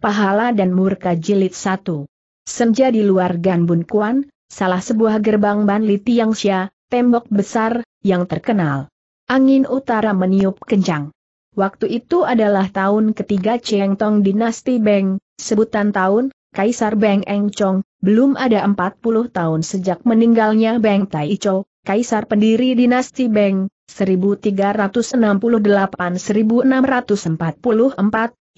Pahala dan Murka Jilid 1. Senja di luar Ganbun Kuan, salah sebuah gerbang Banli Tiangsha, tembok besar, yang terkenal. Angin utara meniup kencang. Waktu itu adalah tahun ketiga Cheng Tong Dinasti Beng, sebutan tahun, Kaisar Beng Eng Chong, belum ada 40 tahun sejak meninggalnya Beng Tai Cho, Kaisar pendiri Dinasti Beng, 1368-1644,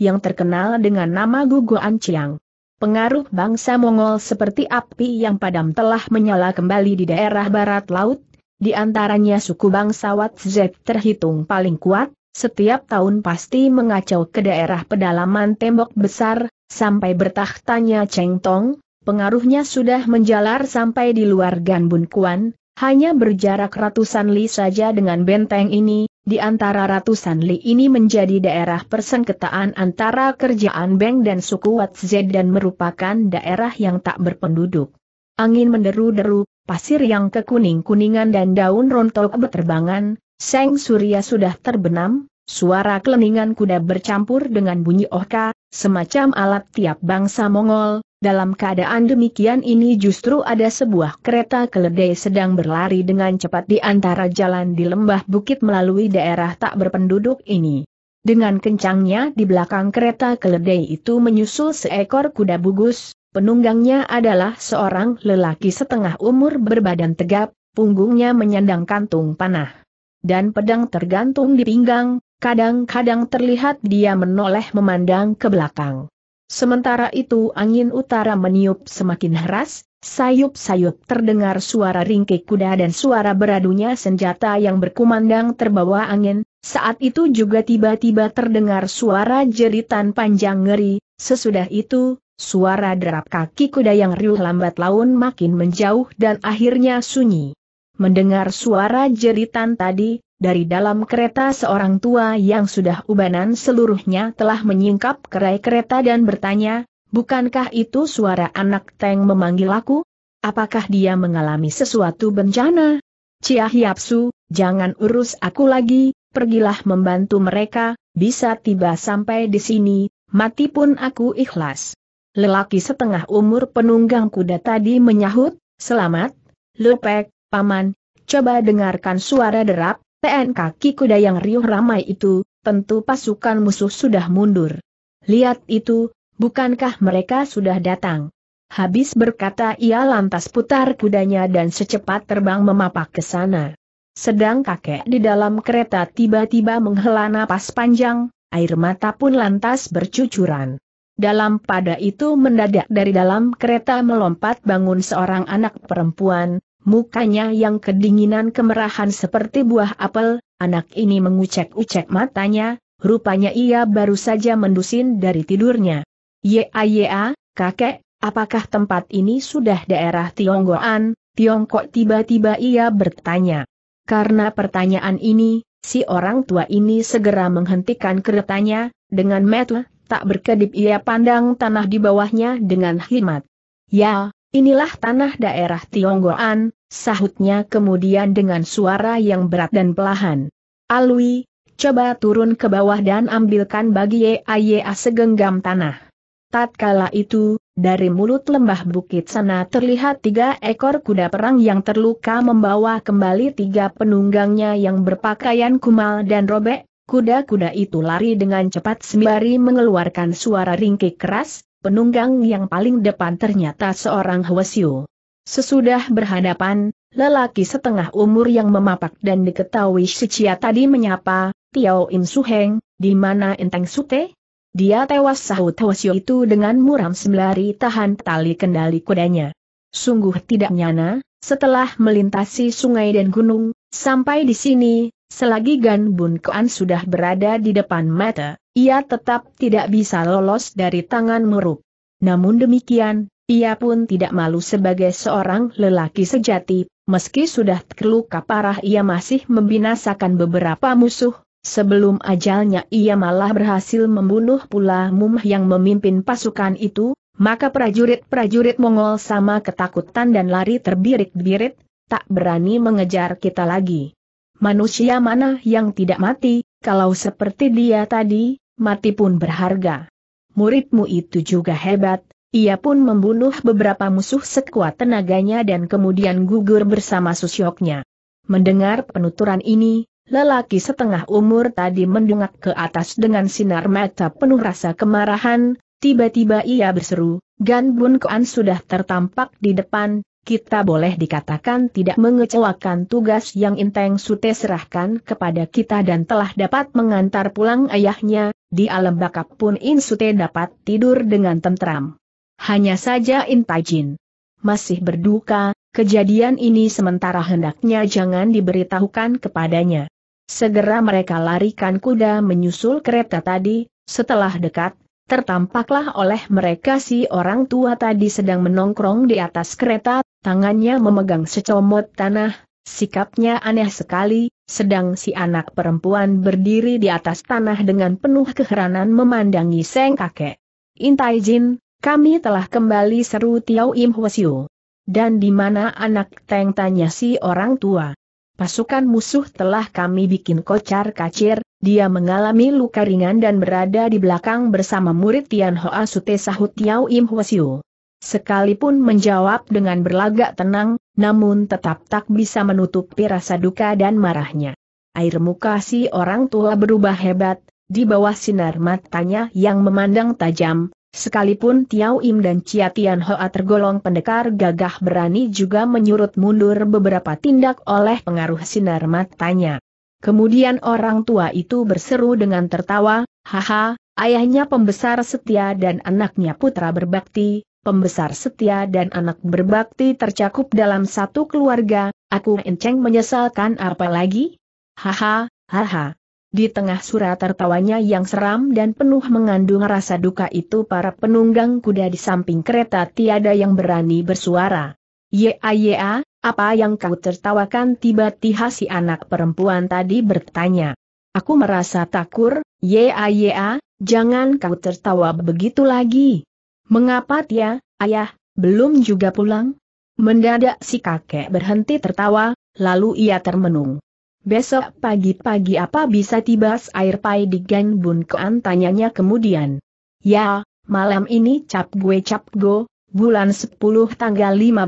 yang terkenal dengan nama Guguan Ciang. Pengaruh bangsa Mongol seperti api yang padam telah menyala kembali di daerah barat laut, di antaranya suku bangsa Watzek terhitung paling kuat, setiap tahun pasti mengacau ke daerah pedalaman tembok besar, sampai bertahtanya Cheng Tong, pengaruhnya sudah menjalar sampai di luar Ganbun Kuan, hanya berjarak ratusan li saja dengan benteng ini, di antara ratusan li ini menjadi daerah persengketaan antara kerjaan Beng dan suku Watzed dan merupakan daerah yang tak berpenduduk. Angin menderu-deru, pasir yang kekuning-kuningan dan daun rontok berterbangan, seng surya sudah terbenam, suara keleningan kuda bercampur dengan bunyi ohka, semacam alat tiap bangsa Mongol, dalam keadaan demikian ini justru ada sebuah kereta keledai sedang berlari dengan cepat di antara jalan di lembah bukit melalui daerah tak berpenduduk ini. Dengan kencangnya di belakang kereta keledai itu menyusul seekor kuda bugus, penunggangnya adalah seorang lelaki setengah umur berbadan tegap, punggungnya menyandang kantung panah. Dan pedang tergantung di pinggang, kadang-kadang terlihat dia menoleh memandang ke belakang. Sementara itu angin utara meniup semakin heras, sayup-sayup terdengar suara ringkik kuda dan suara beradunya senjata yang berkumandang terbawa angin, saat itu juga tiba-tiba terdengar suara jeritan panjang ngeri, sesudah itu, suara derap kaki kuda yang riuh lambat laun makin menjauh dan akhirnya sunyi. Mendengar suara jeritan tadi, dari dalam kereta seorang tua yang sudah ubanan seluruhnya telah menyingkap kerai kereta dan bertanya, bukankah itu suara anak Teng memanggil aku? Apakah dia mengalami sesuatu bencana? Cia Hiapsu, jangan urus aku lagi, pergilah membantu mereka, bisa tiba sampai di sini, mati pun aku ikhlas. Lelaki setengah umur penunggang kuda tadi menyahut, selamat, lepek, paman, coba dengarkan suara derap, TN kaki kuda yang riuh ramai itu, tentu pasukan musuh sudah mundur. Lihat itu, bukankah mereka sudah datang? Habis berkata ia lantas putar kudanya dan secepat terbang memapak ke sana. Sedang kakek di dalam kereta tiba-tiba menghela napas panjang, air mata pun lantas bercucuran. Dalam pada itu mendadak dari dalam kereta melompat bangun seorang anak perempuan, Mukanya yang kedinginan kemerahan seperti buah apel, anak ini mengucek-ucek matanya, rupanya ia baru saja mendusin dari tidurnya. Ya ya, kakek, apakah tempat ini sudah daerah Tionggoan? Tiongkok tiba-tiba ia bertanya. Karena pertanyaan ini, si orang tua ini segera menghentikan keretanya, dengan metu, tak berkedip ia pandang tanah di bawahnya dengan hikmat. Ya, Inilah tanah daerah Tionggoan, sahutnya kemudian dengan suara yang berat dan pelahan. Alwi, coba turun ke bawah dan ambilkan bagi YAYA segenggam tanah. Tatkala itu, dari mulut lembah bukit sana terlihat tiga ekor kuda perang yang terluka membawa kembali tiga penunggangnya yang berpakaian kumal dan robek, kuda-kuda itu lari dengan cepat sembari mengeluarkan suara ringkik keras, penunggang yang paling depan ternyata seorang Hwasyu. Sesudah berhadapan, lelaki setengah umur yang memapak dan diketahui Sicia tadi menyapa, Tiao Im Suheng, di mana Enteng Sute? Dia tewas sahut Hwasyu itu dengan muram sembari tahan tali kendali kudanya. Sungguh tidak nyana, setelah melintasi sungai dan gunung, sampai di sini, selagi Gan Bun Kuan sudah berada di depan mata. Ia tetap tidak bisa lolos dari tangan meruk. Namun demikian, ia pun tidak malu sebagai seorang lelaki sejati, meski sudah terluka parah ia masih membinasakan beberapa musuh, sebelum ajalnya ia malah berhasil membunuh pula Mum yang memimpin pasukan itu, maka prajurit-prajurit Mongol sama ketakutan dan lari terbirit-birit, tak berani mengejar kita lagi. Manusia mana yang tidak mati, kalau seperti dia tadi, mati pun berharga. Muridmu itu juga hebat, ia pun membunuh beberapa musuh sekuat tenaganya dan kemudian gugur bersama susyoknya. Mendengar penuturan ini, lelaki setengah umur tadi mendongak ke atas dengan sinar mata penuh rasa kemarahan, tiba-tiba ia berseru, Gan Bun Koan sudah tertampak di depan, kita boleh dikatakan tidak mengecewakan tugas yang Inteng Sute serahkan kepada kita dan telah dapat mengantar pulang ayahnya, di alam bakap pun Insute dapat tidur dengan tentram. Hanya saja Intajin masih berduka, kejadian ini sementara hendaknya jangan diberitahukan kepadanya. Segera mereka larikan kuda menyusul kereta tadi, setelah dekat, tertampaklah oleh mereka si orang tua tadi sedang menongkrong di atas kereta, tangannya memegang secomot tanah, Sikapnya aneh sekali, sedang si anak perempuan berdiri di atas tanah dengan penuh keheranan memandangi Seng kakek. Intai Jin, kami telah kembali seru Tiau Im Hwasyu. Dan di mana anak Teng tanya si orang tua. Pasukan musuh telah kami bikin kocar kacir, dia mengalami luka ringan dan berada di belakang bersama murid Tian Hoa Sute sahut Tiau Im Hwasyu. Sekalipun menjawab dengan berlagak tenang, namun tetap tak bisa menutupi rasa duka dan marahnya. Air muka si orang tua berubah hebat, di bawah sinar matanya yang memandang tajam, sekalipun Tiao Im dan Chia Tian Hoa tergolong pendekar gagah berani juga menyurut mundur beberapa tindak oleh pengaruh sinar matanya. Kemudian orang tua itu berseru dengan tertawa, haha, ayahnya pembesar setia dan anaknya putra berbakti, pembesar setia dan anak berbakti tercakup dalam satu keluarga, aku enceng menyesalkan apa lagi? Haha, haha. Di tengah surat tertawanya yang seram dan penuh mengandung rasa duka itu para penunggang kuda di samping kereta tiada yang berani bersuara. Ya, ya. apa yang kau tertawakan tiba-tiba si anak perempuan tadi bertanya. Aku merasa takur, Ya, ya. jangan kau tertawa begitu lagi. Mengapa dia, ayah, belum juga pulang? Mendadak si kakek berhenti tertawa, lalu ia termenung. Besok pagi-pagi apa bisa tiba air pai di Gang Bun Kean tanyanya kemudian. Ya, malam ini cap gue cap go, bulan 10 tanggal 15,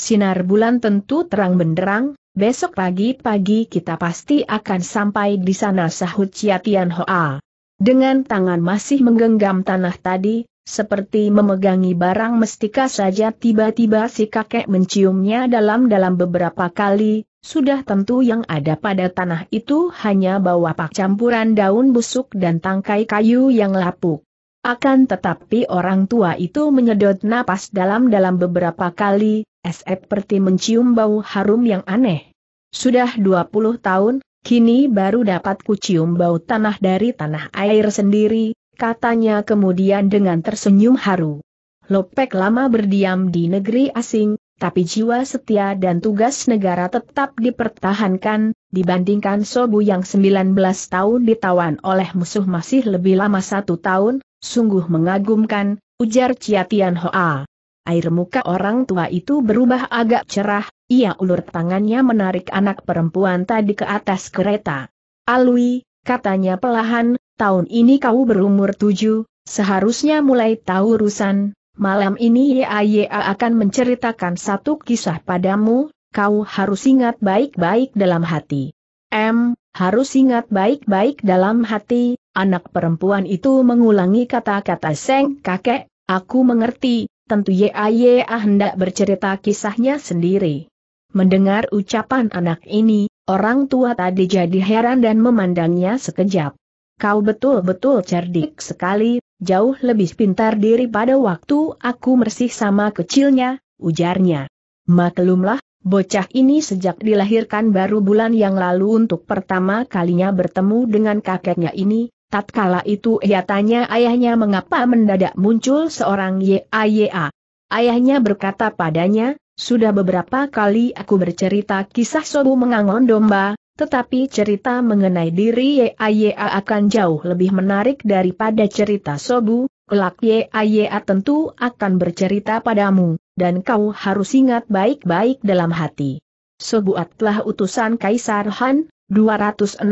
sinar bulan tentu terang benderang, besok pagi-pagi kita pasti akan sampai di sana sahut Chia Hoa. Dengan tangan masih menggenggam tanah tadi, seperti memegangi barang mestika saja tiba-tiba si kakek menciumnya dalam-dalam beberapa kali, sudah tentu yang ada pada tanah itu hanya bawa pak campuran daun busuk dan tangkai kayu yang lapuk. Akan tetapi orang tua itu menyedot napas dalam-dalam beberapa kali, seperti mencium bau harum yang aneh. Sudah 20 tahun, kini baru dapat kucium bau tanah dari tanah air sendiri, katanya kemudian dengan tersenyum haru. Lopek lama berdiam di negeri asing, tapi jiwa setia dan tugas negara tetap dipertahankan, dibandingkan Sobu yang 19 tahun ditawan oleh musuh masih lebih lama satu tahun, sungguh mengagumkan, ujar Ciatian Hoa. Air muka orang tua itu berubah agak cerah, ia ulur tangannya menarik anak perempuan tadi ke atas kereta. Alwi, katanya pelahan, tahun ini kau berumur tujuh, seharusnya mulai tahu urusan, malam ini YAYA akan menceritakan satu kisah padamu, kau harus ingat baik-baik dalam hati. M, harus ingat baik-baik dalam hati, anak perempuan itu mengulangi kata-kata Seng kakek, aku mengerti, tentu YAYA hendak bercerita kisahnya sendiri. Mendengar ucapan anak ini, orang tua tadi jadi heran dan memandangnya sekejap kau betul-betul cerdik sekali, jauh lebih pintar diri pada waktu aku bersih sama kecilnya, ujarnya. Maklumlah, bocah ini sejak dilahirkan baru bulan yang lalu untuk pertama kalinya bertemu dengan kakeknya ini, tatkala itu ia tanya ayahnya mengapa mendadak muncul seorang YAYA. Ayahnya berkata padanya, sudah beberapa kali aku bercerita kisah Sobu mengangon domba, tetapi cerita mengenai diri YAYA akan jauh lebih menarik daripada cerita Sobu, kelak YAYA tentu akan bercerita padamu, dan kau harus ingat baik-baik dalam hati. Sobu Sobuatlah utusan Kaisar Han, 206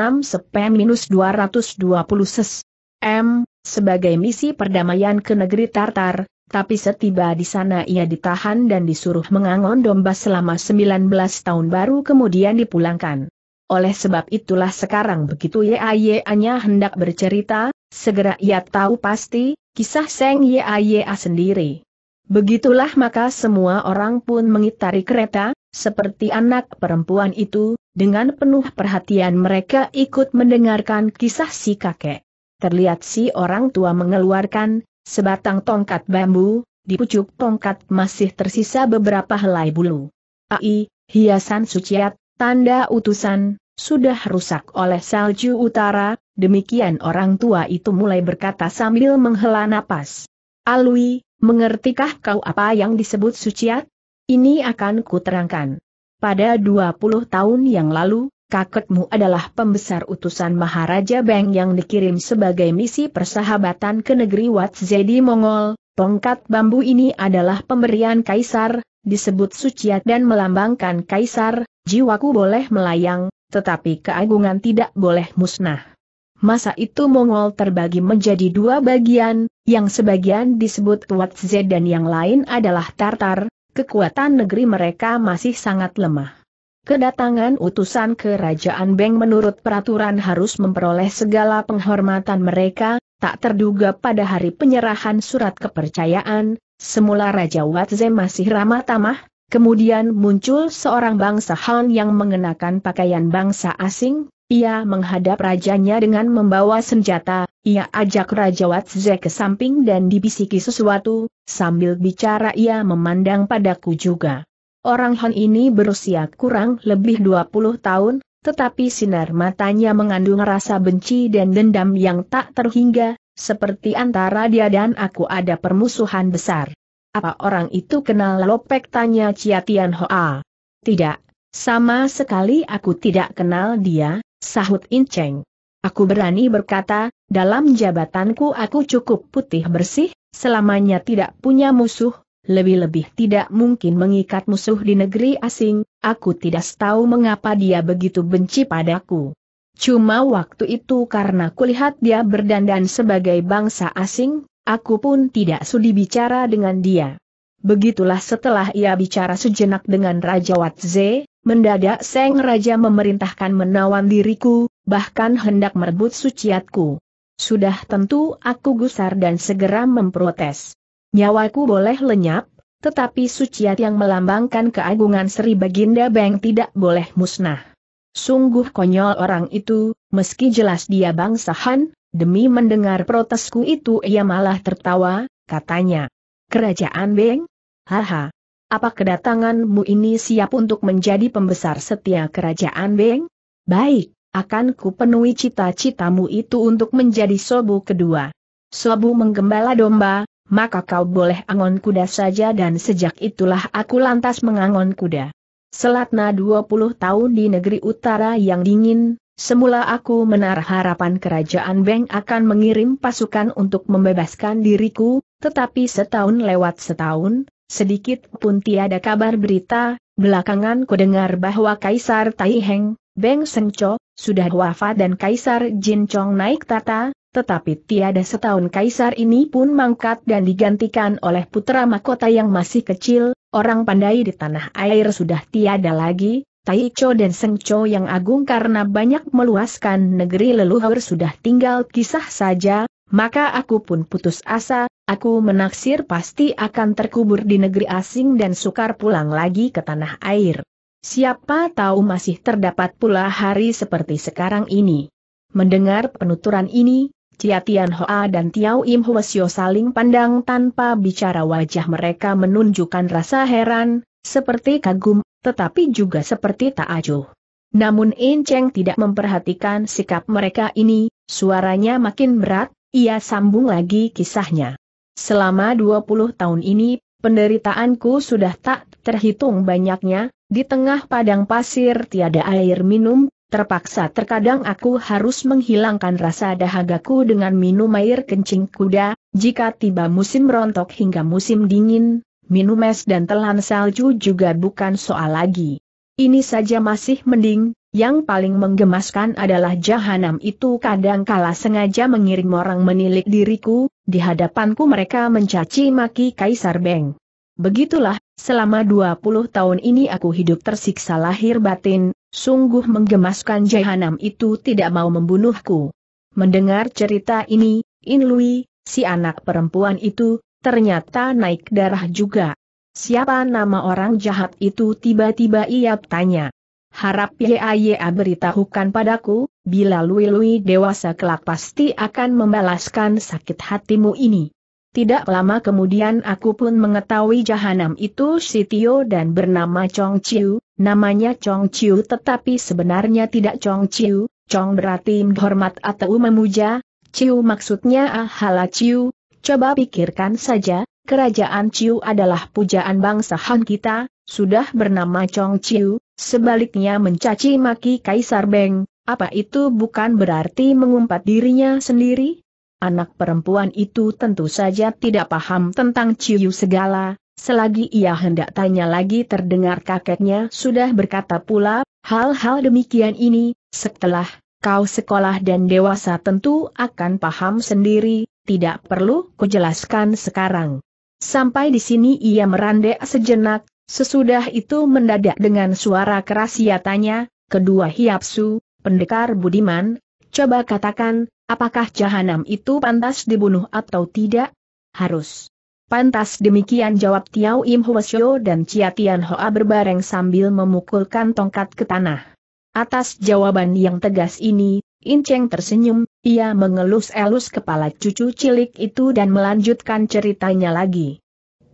minus 220 ses. M, sebagai misi perdamaian ke negeri Tartar, tapi setiba di sana ia ditahan dan disuruh mengangon domba selama 19 tahun baru kemudian dipulangkan. Oleh sebab itulah sekarang begitu YAYA-nya hendak bercerita, segera ia tahu pasti, kisah Seng YAYA sendiri. Begitulah maka semua orang pun mengitari kereta, seperti anak perempuan itu, dengan penuh perhatian mereka ikut mendengarkan kisah si kakek. Terlihat si orang tua mengeluarkan, sebatang tongkat bambu, di pucuk tongkat masih tersisa beberapa helai bulu. Ai, hiasan suciat, Tanda utusan, sudah rusak oleh salju utara, demikian orang tua itu mulai berkata sambil menghela napas. Alwi, mengertikah kau apa yang disebut suciat? Ini akan kuterangkan. Pada 20 tahun yang lalu, kakekmu adalah pembesar utusan Maharaja Beng yang dikirim sebagai misi persahabatan ke negeri Watzedi Mongol, tongkat bambu ini adalah pemberian kaisar, disebut suciat dan melambangkan kaisar, jiwaku boleh melayang, tetapi keagungan tidak boleh musnah. Masa itu Mongol terbagi menjadi dua bagian, yang sebagian disebut Tuatze dan yang lain adalah Tartar, kekuatan negeri mereka masih sangat lemah. Kedatangan utusan kerajaan Beng menurut peraturan harus memperoleh segala penghormatan mereka, tak terduga pada hari penyerahan surat kepercayaan, Semula Raja Watze masih ramah tamah, kemudian muncul seorang bangsa Han yang mengenakan pakaian bangsa asing, ia menghadap rajanya dengan membawa senjata, ia ajak Raja Watze ke samping dan dibisiki sesuatu, sambil bicara ia memandang padaku juga. Orang Han ini berusia kurang lebih 20 tahun, tetapi sinar matanya mengandung rasa benci dan dendam yang tak terhingga, seperti antara dia dan aku ada permusuhan besar. Apa orang itu kenal Lopek tanya Ciatian Tian Hoa? Tidak, sama sekali aku tidak kenal dia, sahut Inceng. Aku berani berkata, dalam jabatanku aku cukup putih bersih, selamanya tidak punya musuh, lebih-lebih tidak mungkin mengikat musuh di negeri asing, aku tidak tahu mengapa dia begitu benci padaku. Cuma waktu itu karena kulihat dia berdandan sebagai bangsa asing, aku pun tidak sudi bicara dengan dia. Begitulah setelah ia bicara sejenak dengan Raja Watze, mendadak Seng Raja memerintahkan menawan diriku, bahkan hendak merebut suciatku. Sudah tentu aku gusar dan segera memprotes. Nyawaku boleh lenyap, tetapi suciat yang melambangkan keagungan Sri Baginda Beng tidak boleh musnah. Sungguh konyol orang itu, meski jelas dia bangsa Han, demi mendengar protesku itu ia malah tertawa, katanya. Kerajaan Beng? Haha. Apa kedatanganmu ini siap untuk menjadi pembesar setia kerajaan Beng? Baik, akan ku penuhi cita-citamu itu untuk menjadi sobu kedua. Sobu menggembala domba, maka kau boleh angon kuda saja dan sejak itulah aku lantas mengangon kuda. Selatna 20 tahun di negeri utara yang dingin, semula aku menaruh harapan kerajaan Beng akan mengirim pasukan untuk membebaskan diriku, tetapi setahun lewat setahun, sedikit pun tiada kabar berita, belakangan ku dengar bahwa Kaisar Tai Heng, Beng Seng sudah wafat dan Kaisar Jin Chong naik tata, tetapi tiada setahun kaisar ini pun mangkat dan digantikan oleh putra mahkota yang masih kecil, orang pandai di tanah air sudah tiada lagi, Taicho dan Sengcho yang agung karena banyak meluaskan negeri leluhur sudah tinggal kisah saja, maka aku pun putus asa, aku menaksir pasti akan terkubur di negeri asing dan sukar pulang lagi ke tanah air. Siapa tahu masih terdapat pula hari seperti sekarang ini. Mendengar penuturan ini, Ciatian Tian Hoa dan Tiao Im Sio saling pandang tanpa bicara wajah mereka menunjukkan rasa heran, seperti kagum, tetapi juga seperti tak acuh. Namun In Cheng tidak memperhatikan sikap mereka ini, suaranya makin berat, ia sambung lagi kisahnya. Selama 20 tahun ini, penderitaanku sudah tak terhitung banyaknya, di tengah padang pasir tiada air minum, Terpaksa terkadang aku harus menghilangkan rasa dahagaku dengan minum air kencing kuda, jika tiba musim rontok hingga musim dingin, minum es dan telan salju juga bukan soal lagi. Ini saja masih mending, yang paling menggemaskan adalah jahanam itu kadang kala sengaja mengirim orang menilik diriku, di hadapanku mereka mencaci maki Kaisar Beng. Begitulah, selama 20 tahun ini aku hidup tersiksa lahir batin, Sungguh menggemaskan jahanam itu tidak mau membunuhku. Mendengar cerita ini, In Lui, si anak perempuan itu, ternyata naik darah juga. Siapa nama orang jahat itu tiba-tiba ia tanya. Harap Yaya beritahukan padaku, bila Lui Lui dewasa kelak pasti akan membalaskan sakit hatimu ini. Tidak lama kemudian aku pun mengetahui jahanam itu si Tio dan bernama Chong Chiu, namanya Chong Chiu tetapi sebenarnya tidak Chong Chiu, Chong berarti menghormat atau memuja, Chiu maksudnya ahala Chiu, coba pikirkan saja, kerajaan Chiu adalah pujaan bangsa Han kita, sudah bernama Chong Chiu, sebaliknya mencaci maki Kaisar Beng, apa itu bukan berarti mengumpat dirinya sendiri? Anak perempuan itu tentu saja tidak paham tentang Ciu segala, selagi ia hendak tanya lagi terdengar kakeknya sudah berkata pula, hal-hal demikian ini, setelah kau sekolah dan dewasa tentu akan paham sendiri, tidak perlu kujelaskan sekarang. Sampai di sini ia merandek sejenak, sesudah itu mendadak dengan suara keras ia tanya, kedua hiapsu, pendekar budiman, coba katakan, Apakah jahanam itu pantas dibunuh atau tidak? Harus. Pantas demikian jawab Tiao Im Hwasyo dan Chia Tian Hoa berbareng sambil memukulkan tongkat ke tanah. Atas jawaban yang tegas ini, In Cheng tersenyum, ia mengelus-elus kepala cucu cilik itu dan melanjutkan ceritanya lagi.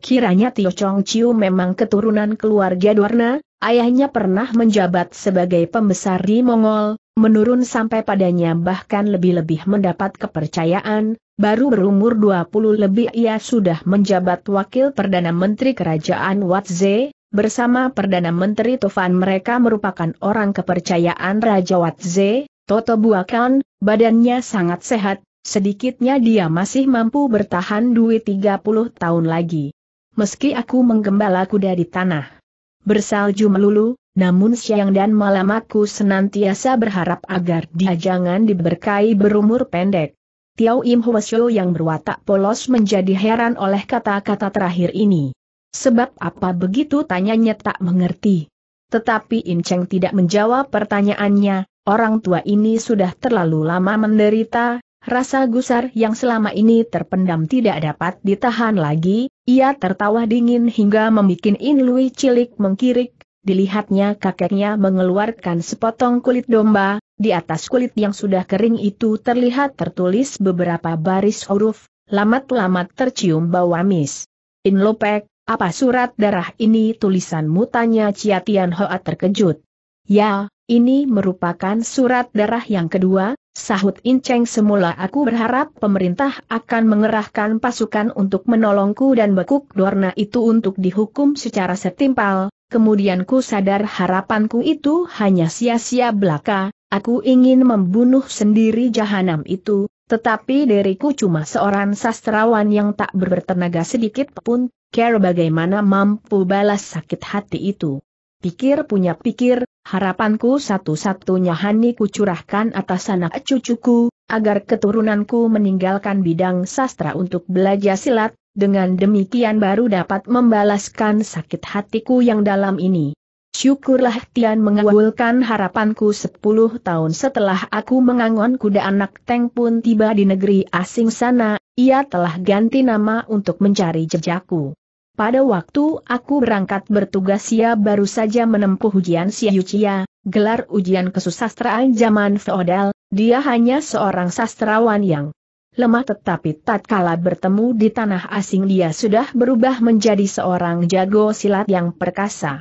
Kiranya Tio Chong Chiu memang keturunan keluarga Dwarna, ayahnya pernah menjabat sebagai pembesar di Mongol, menurun sampai padanya bahkan lebih-lebih mendapat kepercayaan, baru berumur 20 lebih ia sudah menjabat Wakil Perdana Menteri Kerajaan Watze, bersama Perdana Menteri Tofan mereka merupakan orang kepercayaan Raja Watze, Toto Buakan, badannya sangat sehat, sedikitnya dia masih mampu bertahan duit 30 tahun lagi. Meski aku menggembala kuda di tanah bersalju melulu, namun siang dan malam aku senantiasa berharap agar dia jangan diberkai berumur pendek. Tiau Im Hwasyo yang berwatak polos menjadi heran oleh kata-kata terakhir ini. Sebab apa begitu tanyanya tak mengerti. Tetapi In Cheng tidak menjawab pertanyaannya, orang tua ini sudah terlalu lama menderita, rasa gusar yang selama ini terpendam tidak dapat ditahan lagi, ia tertawa dingin hingga membuat In Lui cilik mengkirik dilihatnya kakeknya mengeluarkan sepotong kulit domba, di atas kulit yang sudah kering itu terlihat tertulis beberapa baris huruf, lamat-lamat tercium bau amis. In Lopek, apa surat darah ini tulisan mutanya Chia Tian Hoa terkejut. Ya, ini merupakan surat darah yang kedua, sahut Inceng semula aku berharap pemerintah akan mengerahkan pasukan untuk menolongku dan bekuk Dorna itu untuk dihukum secara setimpal, kemudian ku sadar harapanku itu hanya sia-sia belaka, aku ingin membunuh sendiri jahanam itu, tetapi diriku cuma seorang sastrawan yang tak bertenaga sedikit pun, care bagaimana mampu balas sakit hati itu. Pikir punya pikir, harapanku satu-satunya hani kucurahkan atas anak cucuku, agar keturunanku meninggalkan bidang sastra untuk belajar silat, dengan demikian baru dapat membalaskan sakit hatiku yang dalam ini. Syukurlah Tian mengawulkan harapanku sepuluh tahun setelah aku mengangon kuda anak Teng pun tiba di negeri asing sana, ia telah ganti nama untuk mencari jejakku. Pada waktu aku berangkat bertugas ia baru saja menempuh ujian Siyuchia, gelar ujian kesusastraan zaman feodal, dia hanya seorang sastrawan yang lemah tetapi tatkala bertemu di tanah asing dia sudah berubah menjadi seorang jago silat yang perkasa.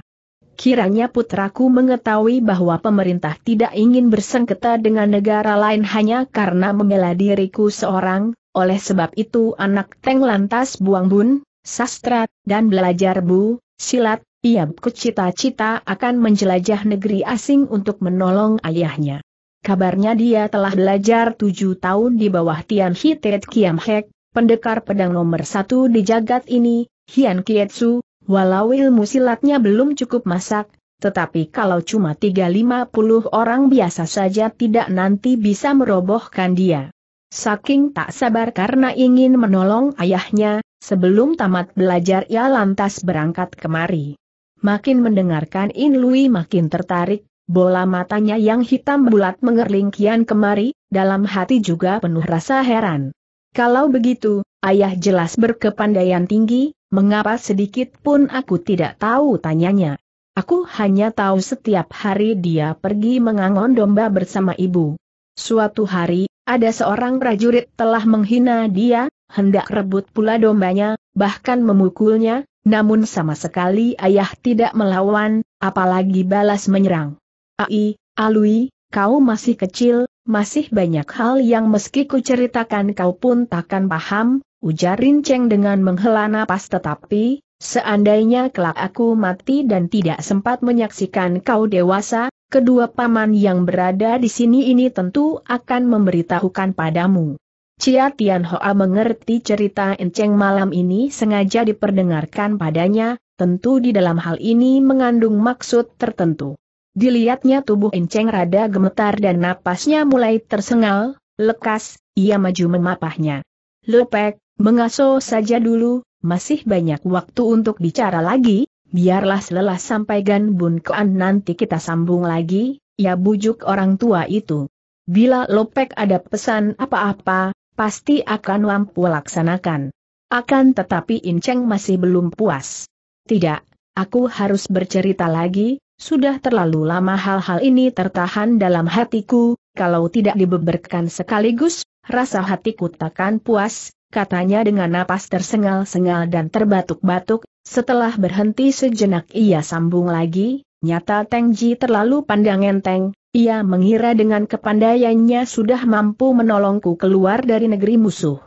Kiranya putraku mengetahui bahwa pemerintah tidak ingin bersengketa dengan negara lain hanya karena membela diriku seorang, oleh sebab itu anak Teng lantas buang bun, sastra, dan belajar bu, silat, ia kecita cita akan menjelajah negeri asing untuk menolong ayahnya. Kabarnya dia telah belajar tujuh tahun di bawah Tian Hitet Kiam Hek, pendekar pedang nomor satu di jagat ini, Hian Kietsu, walau ilmu silatnya belum cukup masak, tetapi kalau cuma tiga lima puluh orang biasa saja tidak nanti bisa merobohkan dia. Saking tak sabar karena ingin menolong ayahnya, sebelum tamat belajar ia lantas berangkat kemari. Makin mendengarkan In Lui makin tertarik, Bola matanya yang hitam bulat mengerling kian kemari, dalam hati juga penuh rasa heran. Kalau begitu, ayah jelas berkepandaian tinggi, mengapa sedikit pun aku tidak tahu tanyanya. Aku hanya tahu setiap hari dia pergi mengangon domba bersama ibu. Suatu hari, ada seorang prajurit telah menghina dia, hendak rebut pula dombanya, bahkan memukulnya, namun sama sekali ayah tidak melawan, apalagi balas menyerang. Ai, Alui, kau masih kecil, masih banyak hal yang meski ku ceritakan kau pun takkan paham, ujar Rinceng dengan menghela napas tetapi, seandainya kelak aku mati dan tidak sempat menyaksikan kau dewasa, kedua paman yang berada di sini ini tentu akan memberitahukan padamu. Cia Tian Hoa mengerti cerita Enceng malam ini sengaja diperdengarkan padanya, tentu di dalam hal ini mengandung maksud tertentu. Dilihatnya tubuh Enceng rada gemetar dan napasnya mulai tersengal, lekas, ia maju memapahnya. Lepek, mengaso saja dulu, masih banyak waktu untuk bicara lagi, biarlah selelah sampai Gan Bun kean nanti kita sambung lagi, Ya, bujuk orang tua itu. Bila Lopek ada pesan apa-apa, pasti akan mampu laksanakan. Akan tetapi Inceng masih belum puas. Tidak, aku harus bercerita lagi, sudah terlalu lama hal-hal ini tertahan dalam hatiku, kalau tidak dibeberkan sekaligus, rasa hatiku takkan puas, katanya dengan napas tersengal-sengal dan terbatuk-batuk, setelah berhenti sejenak ia sambung lagi, nyata Teng Ji terlalu pandang enteng, ia mengira dengan kepandaiannya sudah mampu menolongku keluar dari negeri musuh.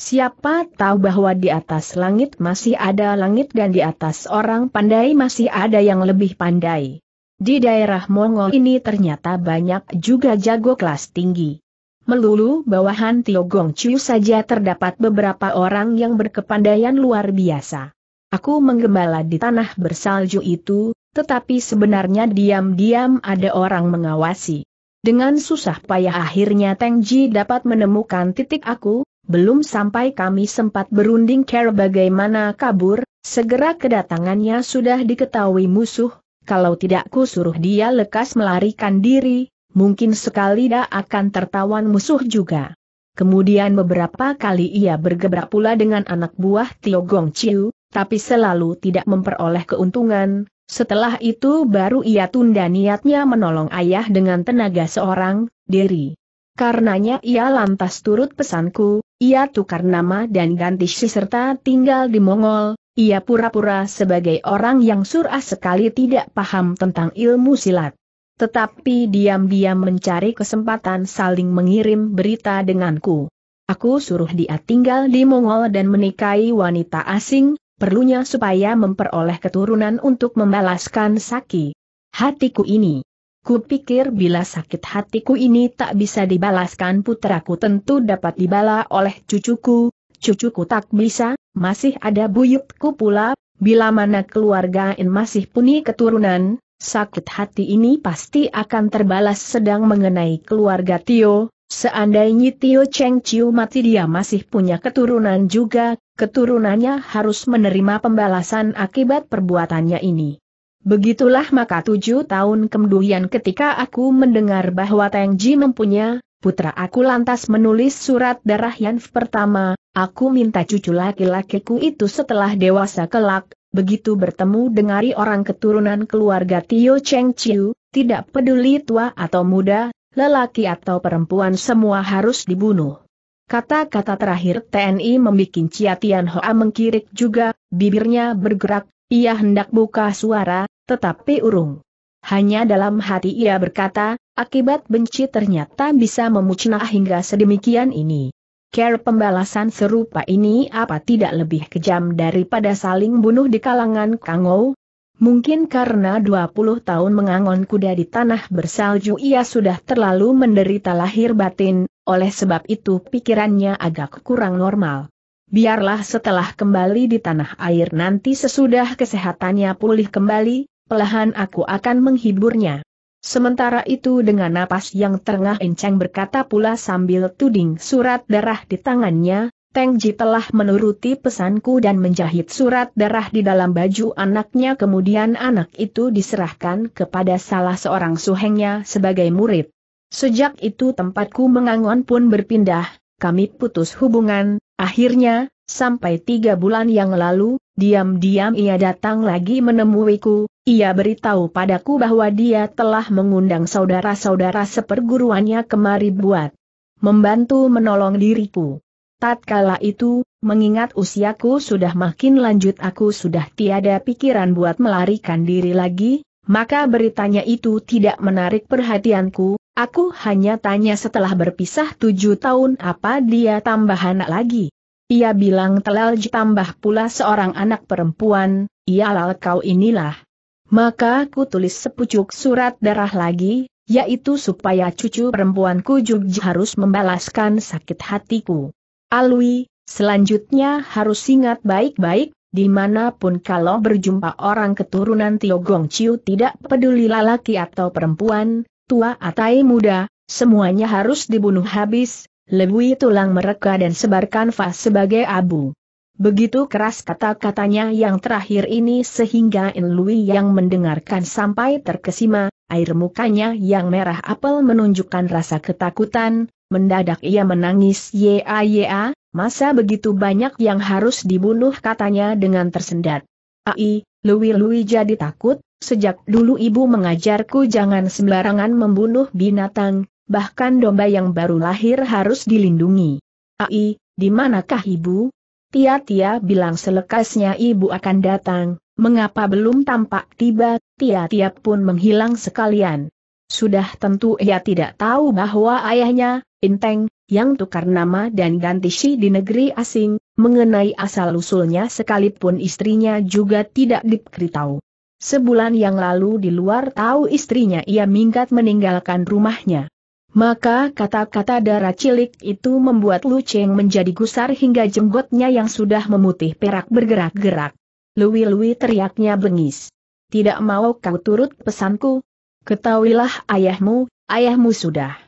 Siapa tahu bahwa di atas langit masih ada langit dan di atas orang pandai masih ada yang lebih pandai. Di daerah Mongol ini ternyata banyak juga jago kelas tinggi. Melulu bawahan Tio Gong saja terdapat beberapa orang yang berkepandaian luar biasa. Aku menggembala di tanah bersalju itu, tetapi sebenarnya diam-diam ada orang mengawasi. Dengan susah payah akhirnya Teng Ji dapat menemukan titik aku, belum sampai kami sempat berunding care bagaimana kabur, segera kedatangannya sudah diketahui musuh, kalau tidak ku suruh dia lekas melarikan diri, mungkin sekali dia akan tertawan musuh juga. Kemudian beberapa kali ia bergebrak pula dengan anak buah Tio Gong Chiu, tapi selalu tidak memperoleh keuntungan. Setelah itu baru ia tunda niatnya menolong ayah dengan tenaga seorang diri. Karenanya ia lantas turut pesanku, ia tukar nama dan ganti si serta tinggal di Mongol, ia pura-pura sebagai orang yang surah sekali tidak paham tentang ilmu silat. Tetapi diam-diam mencari kesempatan saling mengirim berita denganku. Aku suruh dia tinggal di Mongol dan menikahi wanita asing, perlunya supaya memperoleh keturunan untuk membalaskan Saki. Hatiku ini Kupikir bila sakit hatiku ini tak bisa dibalaskan putraku tentu dapat dibala oleh cucuku, cucuku tak bisa, masih ada buyutku pula, bila mana keluarga In masih puni keturunan, sakit hati ini pasti akan terbalas sedang mengenai keluarga Tio, seandainya Tio Cheng Chiu mati dia masih punya keturunan juga, keturunannya harus menerima pembalasan akibat perbuatannya ini. Begitulah maka tujuh tahun kemudian ketika aku mendengar bahwa Teng Ji mempunyai putra aku lantas menulis surat darah yang pertama, aku minta cucu laki-lakiku itu setelah dewasa kelak, begitu bertemu dengari orang keturunan keluarga Tio Cheng Chiu, tidak peduli tua atau muda, lelaki atau perempuan semua harus dibunuh. Kata-kata terakhir TNI membuat Cia Tian Hoa mengkirik juga, bibirnya bergerak, ia hendak buka suara, tetapi urung. Hanya dalam hati ia berkata, akibat benci ternyata bisa memucnah hingga sedemikian ini. Care pembalasan serupa ini apa tidak lebih kejam daripada saling bunuh di kalangan Kangou? Mungkin karena 20 tahun mengangon kuda di tanah bersalju ia sudah terlalu menderita lahir batin, oleh sebab itu pikirannya agak kurang normal biarlah setelah kembali di tanah air nanti sesudah kesehatannya pulih kembali, pelahan aku akan menghiburnya. Sementara itu dengan napas yang terengah enceng berkata pula sambil tuding surat darah di tangannya, Teng telah menuruti pesanku dan menjahit surat darah di dalam baju anaknya kemudian anak itu diserahkan kepada salah seorang suhengnya sebagai murid. Sejak itu tempatku mengangon pun berpindah, kami putus hubungan, akhirnya, sampai tiga bulan yang lalu, diam-diam ia datang lagi menemuiku, ia beritahu padaku bahwa dia telah mengundang saudara-saudara seperguruannya kemari buat membantu menolong diriku. Tatkala itu, mengingat usiaku sudah makin lanjut aku sudah tiada pikiran buat melarikan diri lagi, maka beritanya itu tidak menarik perhatianku, Aku hanya tanya setelah berpisah tujuh tahun apa dia tambah anak lagi. Ia bilang telal tambah pula seorang anak perempuan, ialah kau inilah. Maka ku tulis sepucuk surat darah lagi, yaitu supaya cucu perempuanku juga harus membalaskan sakit hatiku. Alwi, selanjutnya harus ingat baik-baik, dimanapun kalau berjumpa orang keturunan Tio Gong Ciu tidak peduli lelaki atau perempuan, tua atau muda, semuanya harus dibunuh habis, lebui tulang mereka dan sebarkan vas sebagai abu. Begitu keras kata-katanya yang terakhir ini sehingga Inlui yang mendengarkan sampai terkesima, air mukanya yang merah apel menunjukkan rasa ketakutan, mendadak ia menangis ya ya, masa begitu banyak yang harus dibunuh katanya dengan tersendat. Ai, Lui-lui jadi takut, sejak dulu ibu mengajarku jangan sembarangan membunuh binatang, bahkan domba yang baru lahir harus dilindungi. Ai, di manakah ibu? Tia-tia bilang selekasnya ibu akan datang, mengapa belum tampak tiba, tia-tia pun menghilang sekalian. Sudah tentu ia tidak tahu bahwa ayahnya, Inteng, yang tukar nama dan ganti si di negeri asing, mengenai asal-usulnya sekalipun istrinya juga tidak diberitahu. Sebulan yang lalu di luar tahu istrinya ia minggat meninggalkan rumahnya. Maka kata-kata darah cilik itu membuat Lu Cheng menjadi gusar hingga jenggotnya yang sudah memutih perak bergerak-gerak. Lui-lui teriaknya bengis. Tidak mau kau turut pesanku? Ketahuilah ayahmu, ayahmu sudah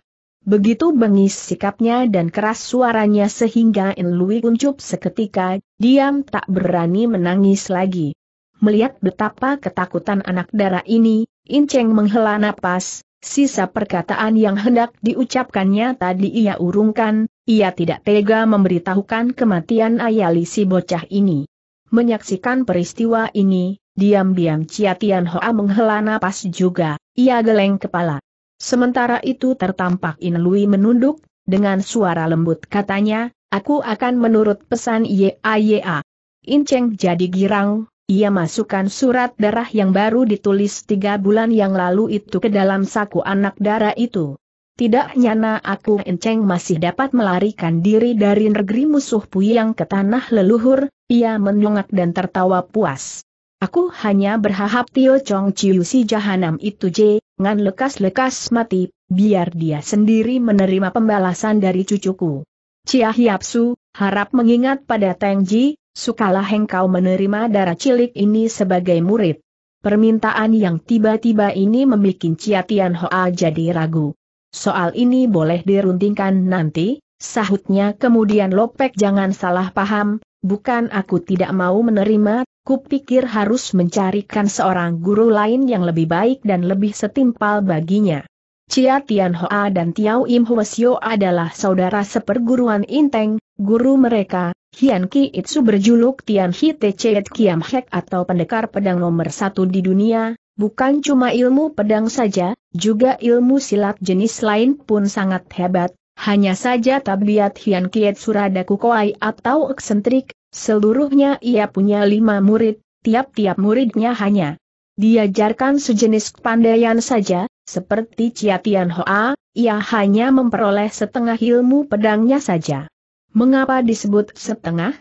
Begitu bengis sikapnya dan keras suaranya sehingga In Lui uncup seketika, diam tak berani menangis lagi. Melihat betapa ketakutan anak darah ini, In Cheng menghela napas, sisa perkataan yang hendak diucapkannya tadi ia urungkan, ia tidak tega memberitahukan kematian Ayali si bocah ini. Menyaksikan peristiwa ini, diam-diam Cia Tian Hoa menghela napas juga, ia geleng kepala. Sementara itu tertampak Inelui menunduk, dengan suara lembut katanya, aku akan menurut pesan YAYA. Inceng jadi girang, ia masukkan surat darah yang baru ditulis tiga bulan yang lalu itu ke dalam saku anak darah itu. Tidak nyana aku Enceng masih dapat melarikan diri dari negeri musuh Puyang ke tanah leluhur, ia menyungak dan tertawa puas. Aku hanya berharap Tio Chong Chiu si jahanam itu je, ngan lekas-lekas mati, biar dia sendiri menerima pembalasan dari cucuku. Cia Hiapsu, harap mengingat pada Teng Ji, sukalah engkau menerima darah cilik ini sebagai murid. Permintaan yang tiba-tiba ini membuat Cia Tian Hoa jadi ragu. Soal ini boleh diruntingkan nanti, sahutnya kemudian Lopek jangan salah paham, bukan aku tidak mau menerima kupikir harus mencarikan seorang guru lain yang lebih baik dan lebih setimpal baginya. Cia Tian Hoa dan Tiao Im Huasio adalah saudara seperguruan Inteng, guru mereka, Hian Ki Itsu berjuluk Tian Hi Te Cheet Kiam Hek atau pendekar pedang nomor satu di dunia, bukan cuma ilmu pedang saja, juga ilmu silat jenis lain pun sangat hebat, hanya saja tabiat Hian Kiet Suradaku Koai atau eksentrik, seluruhnya ia punya lima murid, tiap-tiap muridnya hanya diajarkan sejenis kepandaian saja, seperti Chia Tian Hoa, ia hanya memperoleh setengah ilmu pedangnya saja. Mengapa disebut setengah?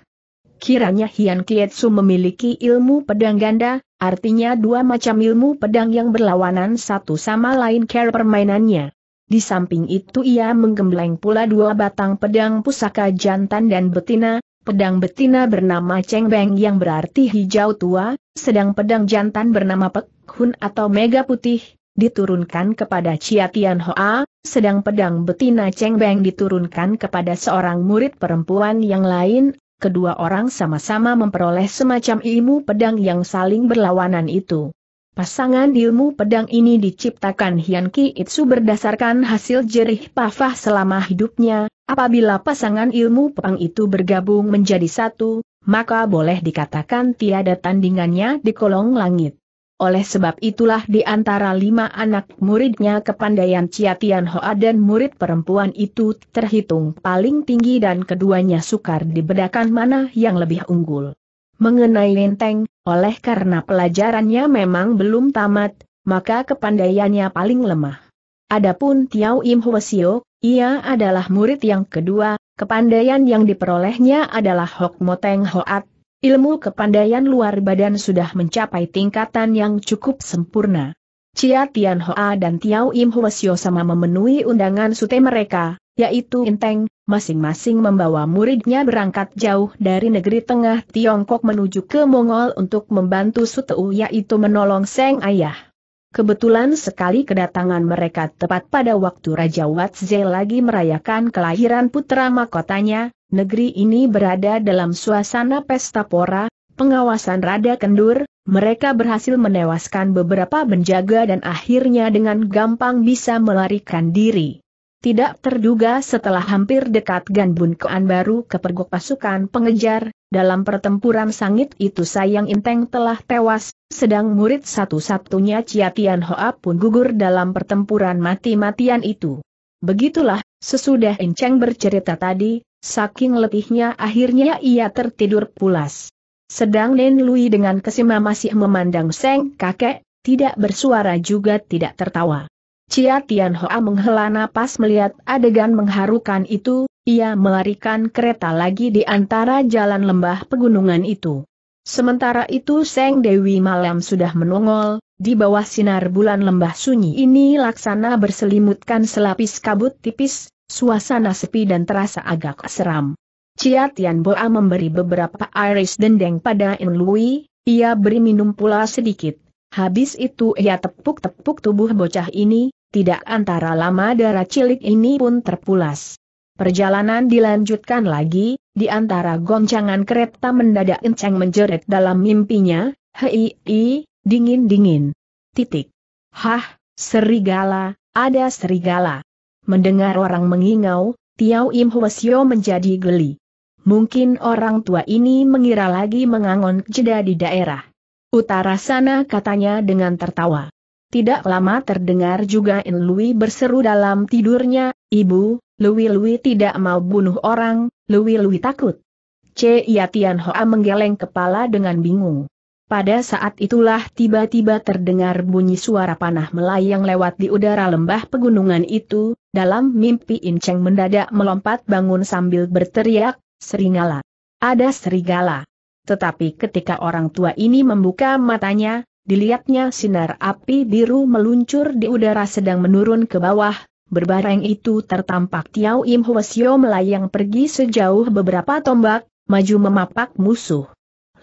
Kiranya Hian Su memiliki ilmu pedang ganda, artinya dua macam ilmu pedang yang berlawanan satu sama lain care permainannya. Di samping itu ia menggembleng pula dua batang pedang pusaka jantan dan betina, pedang betina bernama Cheng Beng yang berarti hijau tua, sedang pedang jantan bernama Pek Hun atau Mega Putih, diturunkan kepada Chia Tian Hoa, sedang pedang betina Cheng Beng diturunkan kepada seorang murid perempuan yang lain, kedua orang sama-sama memperoleh semacam ilmu pedang yang saling berlawanan itu. Pasangan ilmu pedang ini diciptakan Hian Ki Itsu berdasarkan hasil jerih pafah selama hidupnya, apabila pasangan ilmu pedang itu bergabung menjadi satu, maka boleh dikatakan tiada tandingannya di kolong langit. Oleh sebab itulah di antara lima anak muridnya kepandaian Chia Tian Hoa dan murid perempuan itu terhitung paling tinggi dan keduanya sukar dibedakan mana yang lebih unggul mengenai lenteng, oleh karena pelajarannya memang belum tamat, maka kepandaiannya paling lemah. Adapun Tiao Im Hwasio, ia adalah murid yang kedua, kepandaian yang diperolehnya adalah Hok Moteng Hoat. Ilmu kepandaian luar badan sudah mencapai tingkatan yang cukup sempurna. Cia Tian Hoa dan Tiao Im Hwasio sama memenuhi undangan sute mereka, yaitu Inteng, masing-masing membawa muridnya berangkat jauh dari negeri tengah Tiongkok menuju ke Mongol untuk membantu Suteu yaitu menolong Seng Ayah. Kebetulan sekali kedatangan mereka tepat pada waktu Raja Watze lagi merayakan kelahiran putra mahkotanya, negeri ini berada dalam suasana pesta pora, pengawasan rada kendur, mereka berhasil menewaskan beberapa penjaga dan akhirnya dengan gampang bisa melarikan diri. Tidak terduga setelah hampir dekat Gan baru kepergok pasukan pengejar, dalam pertempuran sangit itu sayang Inteng telah tewas, sedang murid satu-satunya Chia Tian Hoa pun gugur dalam pertempuran mati-matian itu. Begitulah, sesudah Enceng bercerita tadi, saking letihnya akhirnya ia tertidur pulas. Sedang Nen Lui dengan kesima masih memandang Seng kakek, tidak bersuara juga tidak tertawa. Cia Tian Hoa menghela napas melihat adegan mengharukan itu, ia melarikan kereta lagi di antara jalan lembah pegunungan itu. Sementara itu Seng Dewi malam sudah menongol, di bawah sinar bulan lembah sunyi ini laksana berselimutkan selapis kabut tipis, suasana sepi dan terasa agak seram. Cia Tian Boa memberi beberapa iris dendeng pada In Lui, ia beri minum pula sedikit, Habis itu ia tepuk-tepuk tubuh bocah ini, tidak antara lama darah cilik ini pun terpulas. Perjalanan dilanjutkan lagi, di antara goncangan kereta mendadak Enceng menjerit dalam mimpinya, hei, dingin-dingin. Titik. Hah, serigala, ada serigala. Mendengar orang mengingau, Tiau Im Hwasyo menjadi geli. Mungkin orang tua ini mengira lagi mengangon jeda di daerah. Utara sana katanya dengan tertawa. Tidak lama terdengar juga In Lui berseru dalam tidurnya, Ibu, Lui Lui tidak mau bunuh orang, Lui Lui takut. C. Ia Hoa menggeleng kepala dengan bingung. Pada saat itulah tiba-tiba terdengar bunyi suara panah melayang lewat di udara lembah pegunungan itu, dalam mimpi In Cheng mendadak melompat bangun sambil berteriak, Serigala, Ada serigala. Tetapi ketika orang tua ini membuka matanya, dilihatnya sinar api biru meluncur di udara sedang menurun ke bawah, berbareng itu tertampak Tiao Im Hwasyo melayang pergi sejauh beberapa tombak, maju memapak musuh.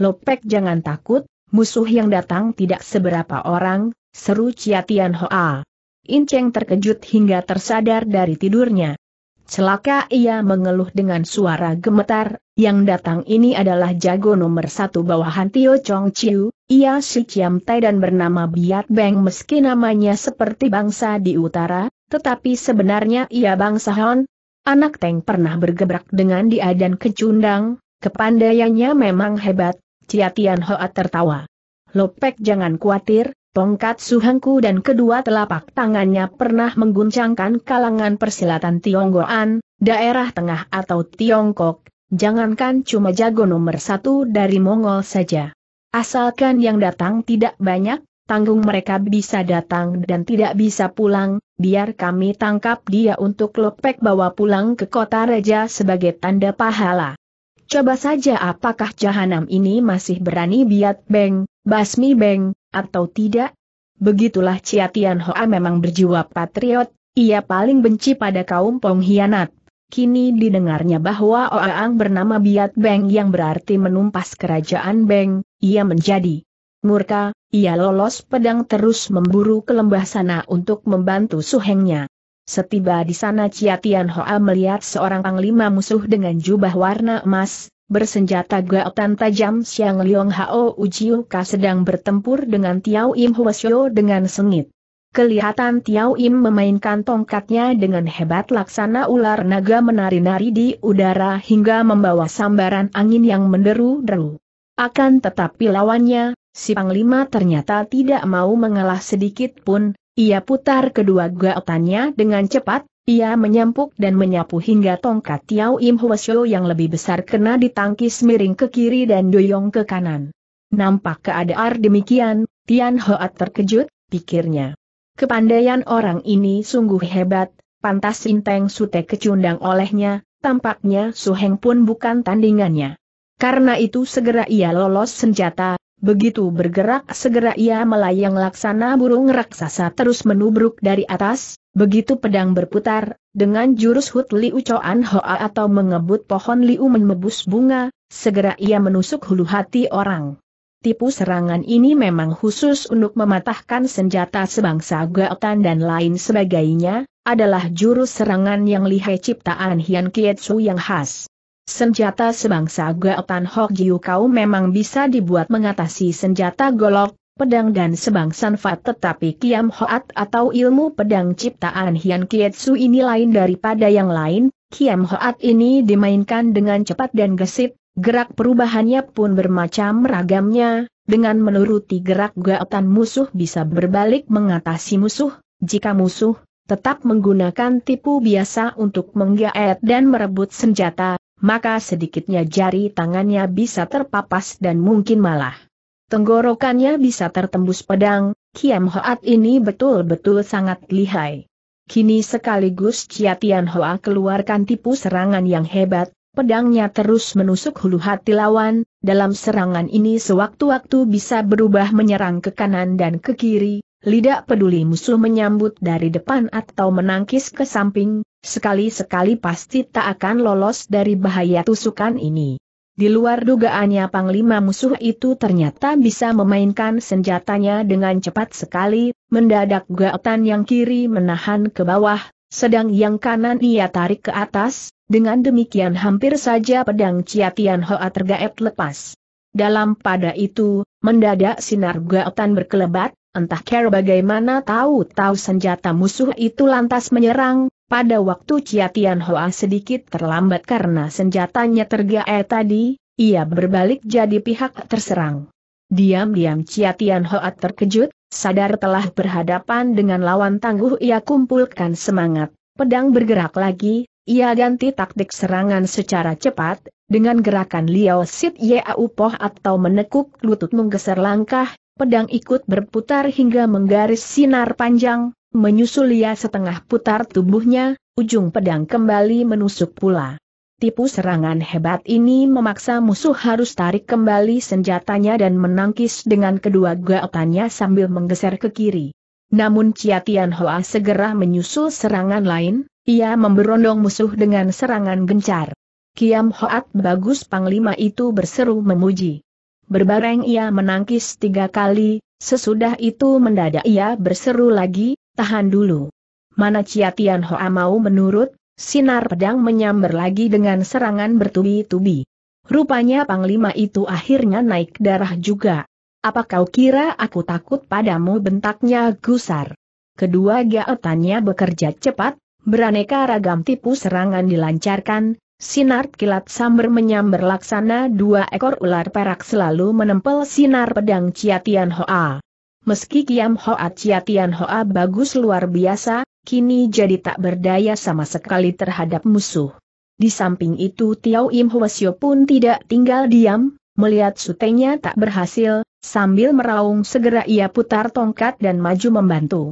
Lopek jangan takut, musuh yang datang tidak seberapa orang, seru ciatian Tian Hoa. Inceng terkejut hingga tersadar dari tidurnya. Celaka ia mengeluh dengan suara gemetar, yang datang ini adalah jago nomor satu bawahan Tio Chong Chiu, ia si Chiam Tai dan bernama Biat Beng meski namanya seperti bangsa di utara, tetapi sebenarnya ia bangsa Han. Anak Teng pernah bergebrak dengan dia dan kecundang, kepandaiannya memang hebat, Chia Tian Hoa tertawa. Lopek jangan khawatir, Tongkat suhengku dan kedua telapak tangannya pernah mengguncangkan kalangan persilatan Tionggoan, daerah tengah atau Tiongkok, jangankan cuma jago nomor satu dari Mongol saja. Asalkan yang datang tidak banyak, tanggung mereka bisa datang dan tidak bisa pulang, biar kami tangkap dia untuk lepek bawa pulang ke kota raja sebagai tanda pahala. Coba saja apakah jahanam ini masih berani biat beng, basmi beng, atau tidak? Begitulah Chia Tian Hoa memang berjiwa patriot, ia paling benci pada kaum pengkhianat. Kini didengarnya bahwa Oaang bernama Biat Beng yang berarti menumpas kerajaan Beng, ia menjadi murka, ia lolos pedang terus memburu ke lembah sana untuk membantu suhengnya. Setiba di sana Chia Tian Hoa melihat seorang panglima musuh dengan jubah warna emas, bersenjata gaotan tajam Siang Liong Hao Ujiu sedang bertempur dengan Tiao Im Huasyo dengan sengit. Kelihatan Tiao Im memainkan tongkatnya dengan hebat laksana ular naga menari-nari di udara hingga membawa sambaran angin yang menderu-deru. Akan tetapi lawannya, si Panglima ternyata tidak mau mengalah sedikit pun, ia putar kedua gaotannya dengan cepat, ia menyampuk dan menyapu hingga tongkat Tiao Im Hwasyo yang lebih besar kena ditangkis miring ke kiri dan doyong ke kanan. Nampak keadaan demikian, Tian Hoat terkejut, pikirnya. Kepandaian orang ini sungguh hebat, pantas Sinteng Sute kecundang olehnya, tampaknya Suheng pun bukan tandingannya. Karena itu segera ia lolos senjata, Begitu bergerak segera ia melayang laksana burung raksasa terus menubruk dari atas, begitu pedang berputar, dengan jurus Hut Liu coan Hoa atau mengebut pohon Liu menebus bunga, segera ia menusuk hulu hati orang. Tipu serangan ini memang khusus untuk mematahkan senjata sebangsa Gaotan dan lain sebagainya, adalah jurus serangan yang lihai ciptaan Hian Kietsu yang khas. Senjata sebangsa Gaotan Hok Giu kau memang bisa dibuat mengatasi senjata golok, pedang dan sebangsa Fat tetapi Kiam Hoat atau ilmu pedang ciptaan Hian Kietsu ini lain daripada yang lain, Kiam Hoat ini dimainkan dengan cepat dan gesit, gerak perubahannya pun bermacam ragamnya, dengan menuruti gerak Gaotan musuh bisa berbalik mengatasi musuh, jika musuh tetap menggunakan tipu biasa untuk menggaet dan merebut senjata, maka sedikitnya jari tangannya bisa terpapas dan mungkin malah tenggorokannya bisa tertembus pedang, Kiam Hoat ini betul-betul sangat lihai. Kini sekaligus Chia Tian Hoa keluarkan tipu serangan yang hebat, pedangnya terus menusuk hulu hati lawan, dalam serangan ini sewaktu-waktu bisa berubah menyerang ke kanan dan ke kiri, Lidak peduli musuh menyambut dari depan atau menangkis ke samping, sekali-sekali pasti tak akan lolos dari bahaya tusukan ini. Di luar dugaannya panglima musuh itu ternyata bisa memainkan senjatanya dengan cepat sekali, mendadak gaotan yang kiri menahan ke bawah, sedang yang kanan ia tarik ke atas, dengan demikian hampir saja pedang Ciatian Hoa tergaet lepas. Dalam pada itu, mendadak sinar gaotan berkelebat, Entah kira bagaimana tahu-tahu senjata musuh itu lantas menyerang, pada waktu Chia Tian Hoa sedikit terlambat karena senjatanya tergaet tadi, ia berbalik jadi pihak terserang. Diam-diam Chia Tian Hoa terkejut, sadar telah berhadapan dengan lawan tangguh ia kumpulkan semangat, pedang bergerak lagi, ia ganti taktik serangan secara cepat, dengan gerakan Liao Sit Yau Poh atau menekuk lutut menggeser langkah, Pedang ikut berputar hingga menggaris sinar panjang, menyusul ia setengah putar tubuhnya, ujung pedang kembali menusuk pula. Tipu serangan hebat ini memaksa musuh harus tarik kembali senjatanya dan menangkis dengan kedua gaotannya sambil menggeser ke kiri. Namun Chia Tian Hoa segera menyusul serangan lain, ia memberondong musuh dengan serangan gencar. Kiam Hoat bagus panglima itu berseru memuji. Berbareng ia menangkis tiga kali, sesudah itu mendadak ia berseru lagi, tahan dulu. Mana Chia Tian Hoa mau menurut, sinar pedang menyambar lagi dengan serangan bertubi-tubi. Rupanya Panglima itu akhirnya naik darah juga. Apa kau kira aku takut padamu bentaknya gusar? Kedua gaetannya bekerja cepat, beraneka ragam tipu serangan dilancarkan, Sinar kilat samber menyamber laksana dua ekor ular perak selalu menempel sinar pedang Ciatian Hoa. Meski Kiam Hoa Ciatian Hoa bagus luar biasa, kini jadi tak berdaya sama sekali terhadap musuh. Di samping itu Tiao Im Hwasyo pun tidak tinggal diam, melihat sutenya tak berhasil, sambil meraung segera ia putar tongkat dan maju membantu.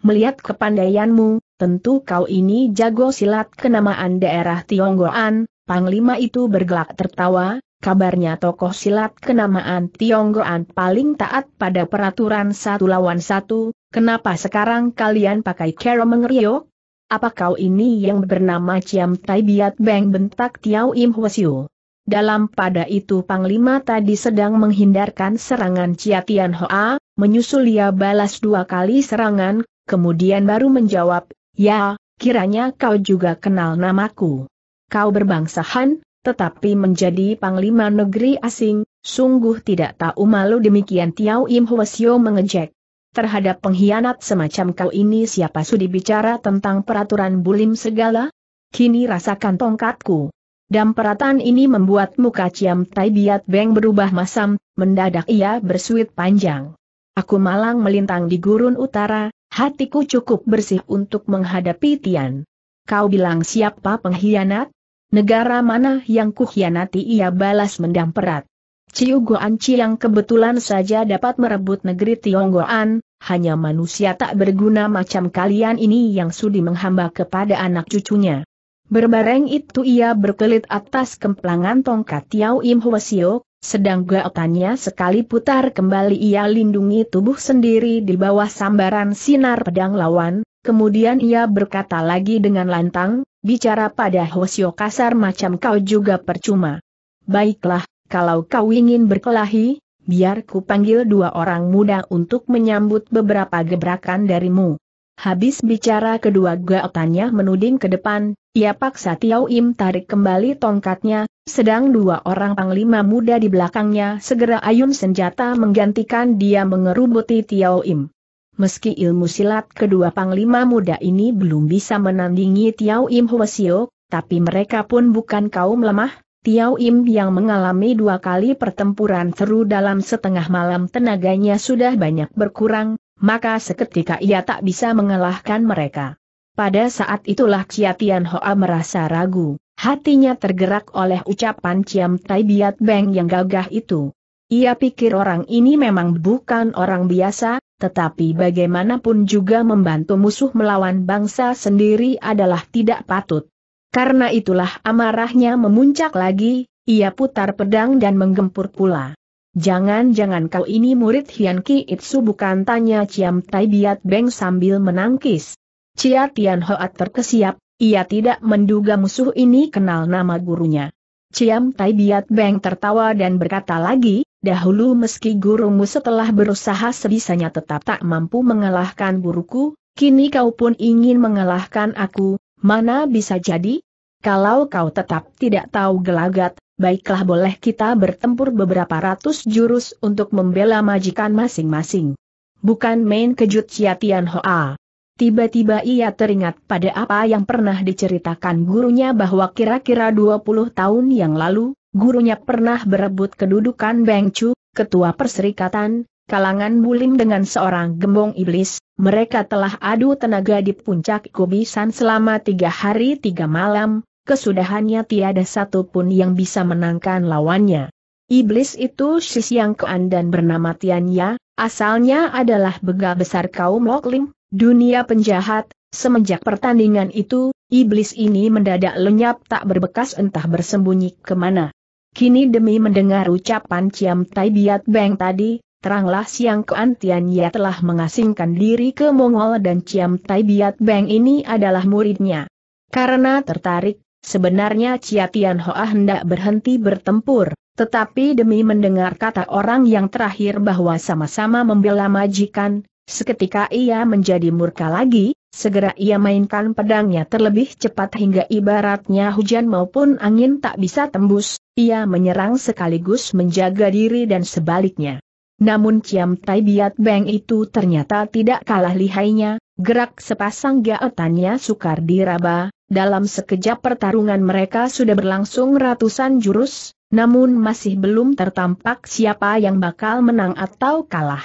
Melihat kepandaianmu, tentu kau ini jago silat kenamaan daerah Tionggoan, Panglima itu bergelak tertawa, kabarnya tokoh silat kenamaan Tionggoan paling taat pada peraturan satu lawan satu, kenapa sekarang kalian pakai kero mengeriok? Apa kau ini yang bernama Ciam Tai Biat Beng bentak Tiau Im Hwasyu? Dalam pada itu Panglima tadi sedang menghindarkan serangan Cia Tian Hoa, menyusul ia balas dua kali serangan, kemudian baru menjawab, ya, kiranya kau juga kenal namaku. Kau berbangsa Han, tetapi menjadi panglima negeri asing, sungguh tidak tahu malu demikian Tiau Im Hwasyo mengejek. Terhadap pengkhianat semacam kau ini siapa sudi bicara tentang peraturan bulim segala? Kini rasakan tongkatku. Dan perataan ini membuat muka Ciam Tai Biat Beng berubah masam, mendadak ia bersuit panjang. Aku malang melintang di gurun utara, Hatiku cukup bersih untuk menghadapi Tian. Kau bilang siapa pengkhianat? Negara mana yang kuhianati ia balas mendamperat. perat. Ciu Goan Ci yang kebetulan saja dapat merebut negeri Tionggoan, hanya manusia tak berguna macam kalian ini yang sudi menghamba kepada anak cucunya. Berbareng itu ia berkelit atas kemplangan tongkat Tiao Im Hwasio, sedang gaotannya sekali putar kembali ia lindungi tubuh sendiri di bawah sambaran sinar pedang lawan, kemudian ia berkata lagi dengan lantang, bicara pada Hosio kasar macam kau juga percuma. Baiklah, kalau kau ingin berkelahi, biar ku panggil dua orang muda untuk menyambut beberapa gebrakan darimu. Habis bicara kedua gaotannya menuding ke depan, ia paksa Tiao Im tarik kembali tongkatnya, sedang dua orang panglima muda di belakangnya segera ayun senjata menggantikan dia mengerubuti Tiao Im. Meski ilmu silat kedua panglima muda ini belum bisa menandingi Tiao Im Hwasio, tapi mereka pun bukan kaum lemah, Tiao Im yang mengalami dua kali pertempuran seru dalam setengah malam tenaganya sudah banyak berkurang, maka seketika ia tak bisa mengalahkan mereka. Pada saat itulah Chia Tian Hoa merasa ragu. Hatinya tergerak oleh ucapan Ciam Tai Biat Beng yang gagah itu. Ia pikir orang ini memang bukan orang biasa, tetapi bagaimanapun juga membantu musuh melawan bangsa sendiri adalah tidak patut. Karena itulah amarahnya memuncak lagi, ia putar pedang dan menggempur pula. Jangan-jangan kau ini murid Hian Ki Itsu bukan tanya Ciam Tai Biat Beng sambil menangkis. Cia Tian Hoat terkesiap, ia tidak menduga musuh ini kenal nama gurunya. Ciam Tai Biat Beng tertawa dan berkata lagi, dahulu meski gurumu setelah berusaha sebisanya tetap tak mampu mengalahkan guruku, kini kau pun ingin mengalahkan aku, mana bisa jadi? Kalau kau tetap tidak tahu gelagat, baiklah boleh kita bertempur beberapa ratus jurus untuk membela majikan masing-masing. Bukan main kejut Ciatian Hoa. Tiba-tiba ia teringat pada apa yang pernah diceritakan gurunya bahwa kira-kira 20 tahun yang lalu, gurunya pernah berebut kedudukan Beng Chu, ketua perserikatan, kalangan bulim dengan seorang gembong iblis, mereka telah adu tenaga di puncak kubisan selama tiga hari tiga malam, kesudahannya tiada satupun yang bisa menangkan lawannya. Iblis itu Shis Yang Kean dan bernama Tianya, asalnya adalah begal besar kaum Lim, Dunia penjahat, semenjak pertandingan itu, iblis ini mendadak lenyap tak berbekas entah bersembunyi kemana. Kini demi mendengar ucapan Ciam Tai Biat Beng tadi, teranglah Siang keantian ia telah mengasingkan diri ke Mongol dan Ciam Tai Biat Beng ini adalah muridnya. Karena tertarik, sebenarnya Cia Tian Hoa hendak berhenti bertempur, tetapi demi mendengar kata orang yang terakhir bahwa sama-sama membela majikan, Seketika ia menjadi murka lagi, segera ia mainkan pedangnya terlebih cepat hingga ibaratnya hujan maupun angin tak bisa tembus, ia menyerang sekaligus menjaga diri dan sebaliknya. Namun Ciam Tai Biat Beng itu ternyata tidak kalah lihainya, gerak sepasang gaetannya sukar diraba, dalam sekejap pertarungan mereka sudah berlangsung ratusan jurus, namun masih belum tertampak siapa yang bakal menang atau kalah.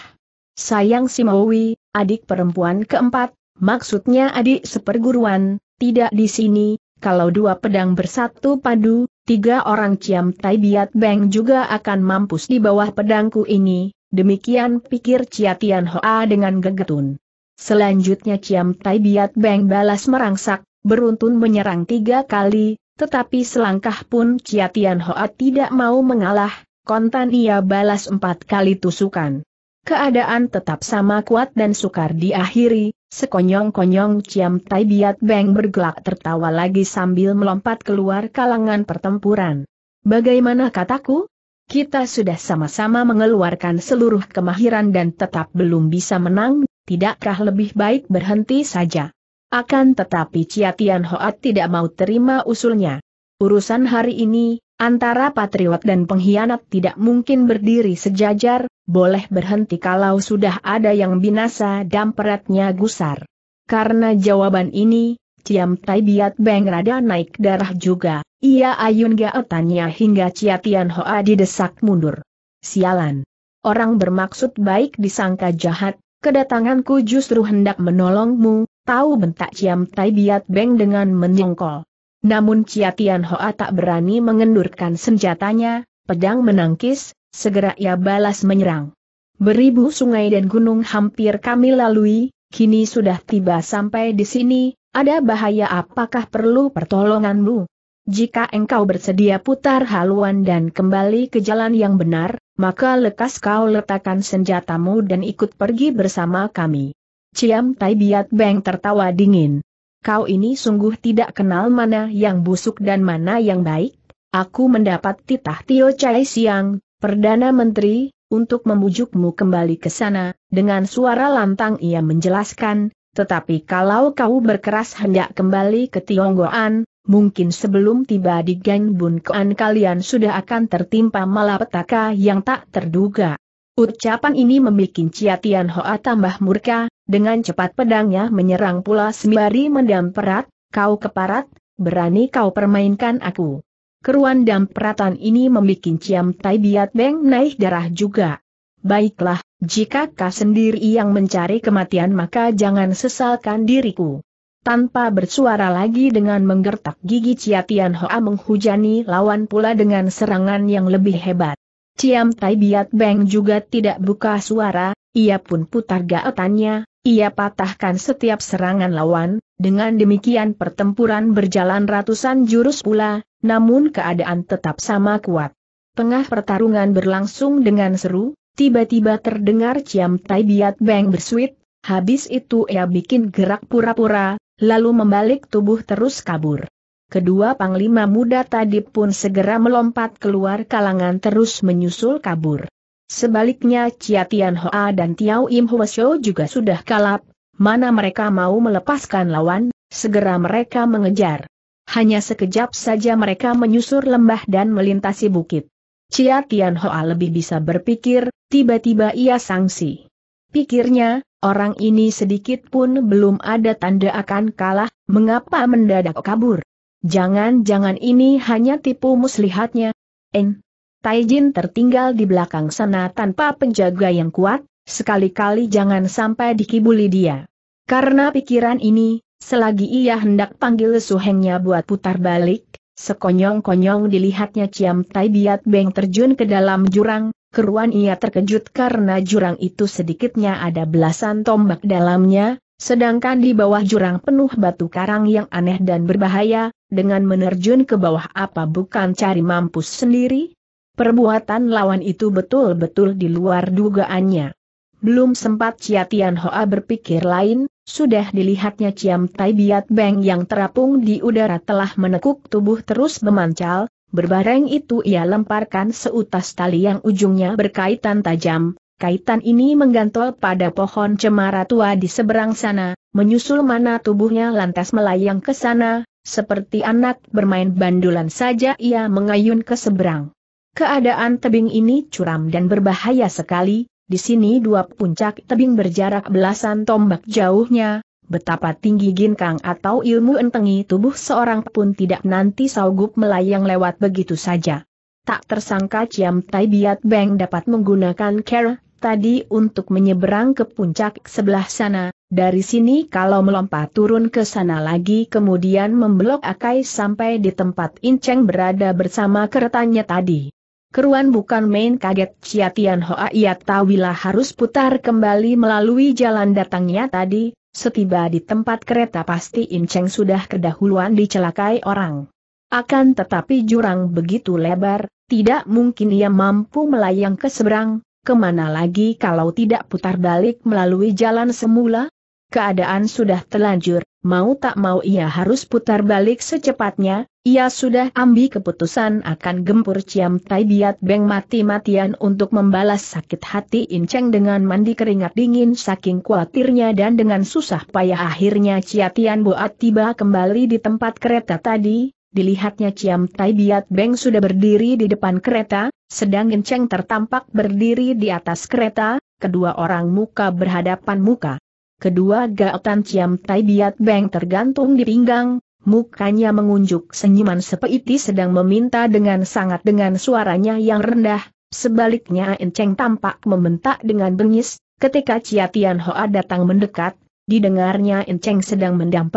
Sayang si Simowi, adik perempuan keempat, maksudnya adik seperguruan, tidak di sini, kalau dua pedang bersatu padu, tiga orang Ciam Tai Biat Beng juga akan mampus di bawah pedangku ini, demikian pikir Chia Tian Hoa dengan gegetun. Selanjutnya Ciam Tai Biat Beng balas merangsak, beruntun menyerang tiga kali, tetapi selangkah pun Chia Tian Hoa tidak mau mengalah, kontan ia balas empat kali tusukan. Keadaan tetap sama kuat dan sukar diakhiri, sekonyong-konyong Ciam Tai Biat Beng bergelak tertawa lagi sambil melompat keluar kalangan pertempuran. Bagaimana kataku? Kita sudah sama-sama mengeluarkan seluruh kemahiran dan tetap belum bisa menang, tidakkah lebih baik berhenti saja? Akan tetapi Ciatian Hoat tidak mau terima usulnya. Urusan hari ini, Antara patriot dan pengkhianat tidak mungkin berdiri sejajar, boleh berhenti kalau sudah ada yang binasa dan peratnya gusar. Karena jawaban ini, Ciam Tai Biat Beng rada naik darah juga, ia ayun gaetannya hingga Cia Tian Hoa didesak mundur. Sialan. Orang bermaksud baik disangka jahat, kedatanganku justru hendak menolongmu, tahu bentak Ciam Tai Biat Beng dengan menyongkol. Namun Chia Tian Hoa tak berani mengendurkan senjatanya, pedang menangkis, segera ia balas menyerang. Beribu sungai dan gunung hampir kami lalui, kini sudah tiba sampai di sini, ada bahaya apakah perlu pertolonganmu? Jika engkau bersedia putar haluan dan kembali ke jalan yang benar, maka lekas kau letakkan senjatamu dan ikut pergi bersama kami. Ciam Tai Biat Beng tertawa dingin kau ini sungguh tidak kenal mana yang busuk dan mana yang baik. Aku mendapat titah Tio Chai Siang, Perdana Menteri, untuk membujukmu kembali ke sana, dengan suara lantang ia menjelaskan, tetapi kalau kau berkeras hendak kembali ke Tionggoan, mungkin sebelum tiba di Gang Bunkoan kalian sudah akan tertimpa malapetaka yang tak terduga. Ucapan ini membuat Cia Tian Hoa tambah murka, dengan cepat pedangnya menyerang pula sembari mendam perat, kau keparat, berani kau permainkan aku. Keruan dam peratan ini membuat Ciam Tai Biat Beng naik darah juga. Baiklah, jika kau sendiri yang mencari kematian maka jangan sesalkan diriku. Tanpa bersuara lagi dengan menggertak gigi Ciatian Hoa menghujani lawan pula dengan serangan yang lebih hebat. Ciam Tai Biat Beng juga tidak buka suara, ia pun putar gaetannya, ia patahkan setiap serangan lawan, dengan demikian pertempuran berjalan ratusan jurus pula, namun keadaan tetap sama kuat. Tengah pertarungan berlangsung dengan seru, tiba-tiba terdengar Ciam Tai Biat Beng bersuit, habis itu ia bikin gerak pura-pura, lalu membalik tubuh terus kabur. Kedua panglima muda tadi pun segera melompat keluar kalangan terus menyusul kabur. Sebaliknya Chia Tian Hoa dan Tiao Im Hwasyo juga sudah kalap, mana mereka mau melepaskan lawan, segera mereka mengejar. Hanya sekejap saja mereka menyusur lembah dan melintasi bukit. Chia Tian Hoa lebih bisa berpikir, tiba-tiba ia sangsi. Pikirnya, orang ini sedikit pun belum ada tanda akan kalah, mengapa mendadak kabur? Jangan-jangan ini hanya tipu muslihatnya. En, Taijin tertinggal di belakang sana tanpa penjaga yang kuat, sekali-kali jangan sampai dikibuli dia. Karena pikiran ini, selagi ia hendak panggil suhengnya buat putar balik, sekonyong-konyong dilihatnya Ciam Tai Biat Beng terjun ke dalam jurang, keruan ia terkejut karena jurang itu sedikitnya ada belasan tombak dalamnya, Sedangkan di bawah jurang penuh batu karang yang aneh dan berbahaya, dengan menerjun ke bawah apa bukan cari mampus sendiri, Perbuatan lawan itu betul-betul di luar dugaannya. Belum sempat Chia Tian Hoa berpikir lain, sudah dilihatnya Ciam Tai Biat Beng yang terapung di udara telah menekuk tubuh terus memancal, berbareng itu ia lemparkan seutas tali yang ujungnya berkaitan tajam, kaitan ini menggantol pada pohon cemara tua di seberang sana, menyusul mana tubuhnya lantas melayang ke sana, seperti anak bermain bandulan saja ia mengayun ke seberang. Keadaan tebing ini curam dan berbahaya sekali, di sini dua puncak tebing berjarak belasan tombak jauhnya, betapa tinggi ginkang atau ilmu entengi tubuh seorang pun tidak nanti saugup melayang lewat begitu saja. Tak tersangka Ciam Tai Biat Beng dapat menggunakan care tadi untuk menyeberang ke puncak sebelah sana, dari sini kalau melompat turun ke sana lagi kemudian membelok akai sampai di tempat Inceng berada bersama keretanya tadi. Keruan bukan main kaget Chia Tian Hoa ia tahuilah harus putar kembali melalui jalan datangnya tadi, setiba di tempat kereta pasti inceng Cheng sudah kedahuluan dicelakai orang. Akan tetapi jurang begitu lebar, tidak mungkin ia mampu melayang ke seberang, kemana lagi kalau tidak putar balik melalui jalan semula? Keadaan sudah telanjur, mau tak mau ia harus putar balik secepatnya, ia sudah ambil keputusan akan gempur Ciam Tai Biat Beng mati-matian untuk membalas sakit hati Inceng dengan mandi keringat dingin saking khawatirnya dan dengan susah payah akhirnya Ciatian buat Boat tiba kembali di tempat kereta tadi, dilihatnya Ciam Tai Biat Beng sudah berdiri di depan kereta, sedang Inceng tertampak berdiri di atas kereta, kedua orang muka berhadapan muka kedua gaotan Ciam Tai Biat Beng tergantung di pinggang, mukanya mengunjuk senyuman sepeiti sedang meminta dengan sangat dengan suaranya yang rendah, sebaliknya Enceng tampak membentak dengan bengis, ketika Cia Tian Hoa datang mendekat, didengarnya Enceng sedang mendam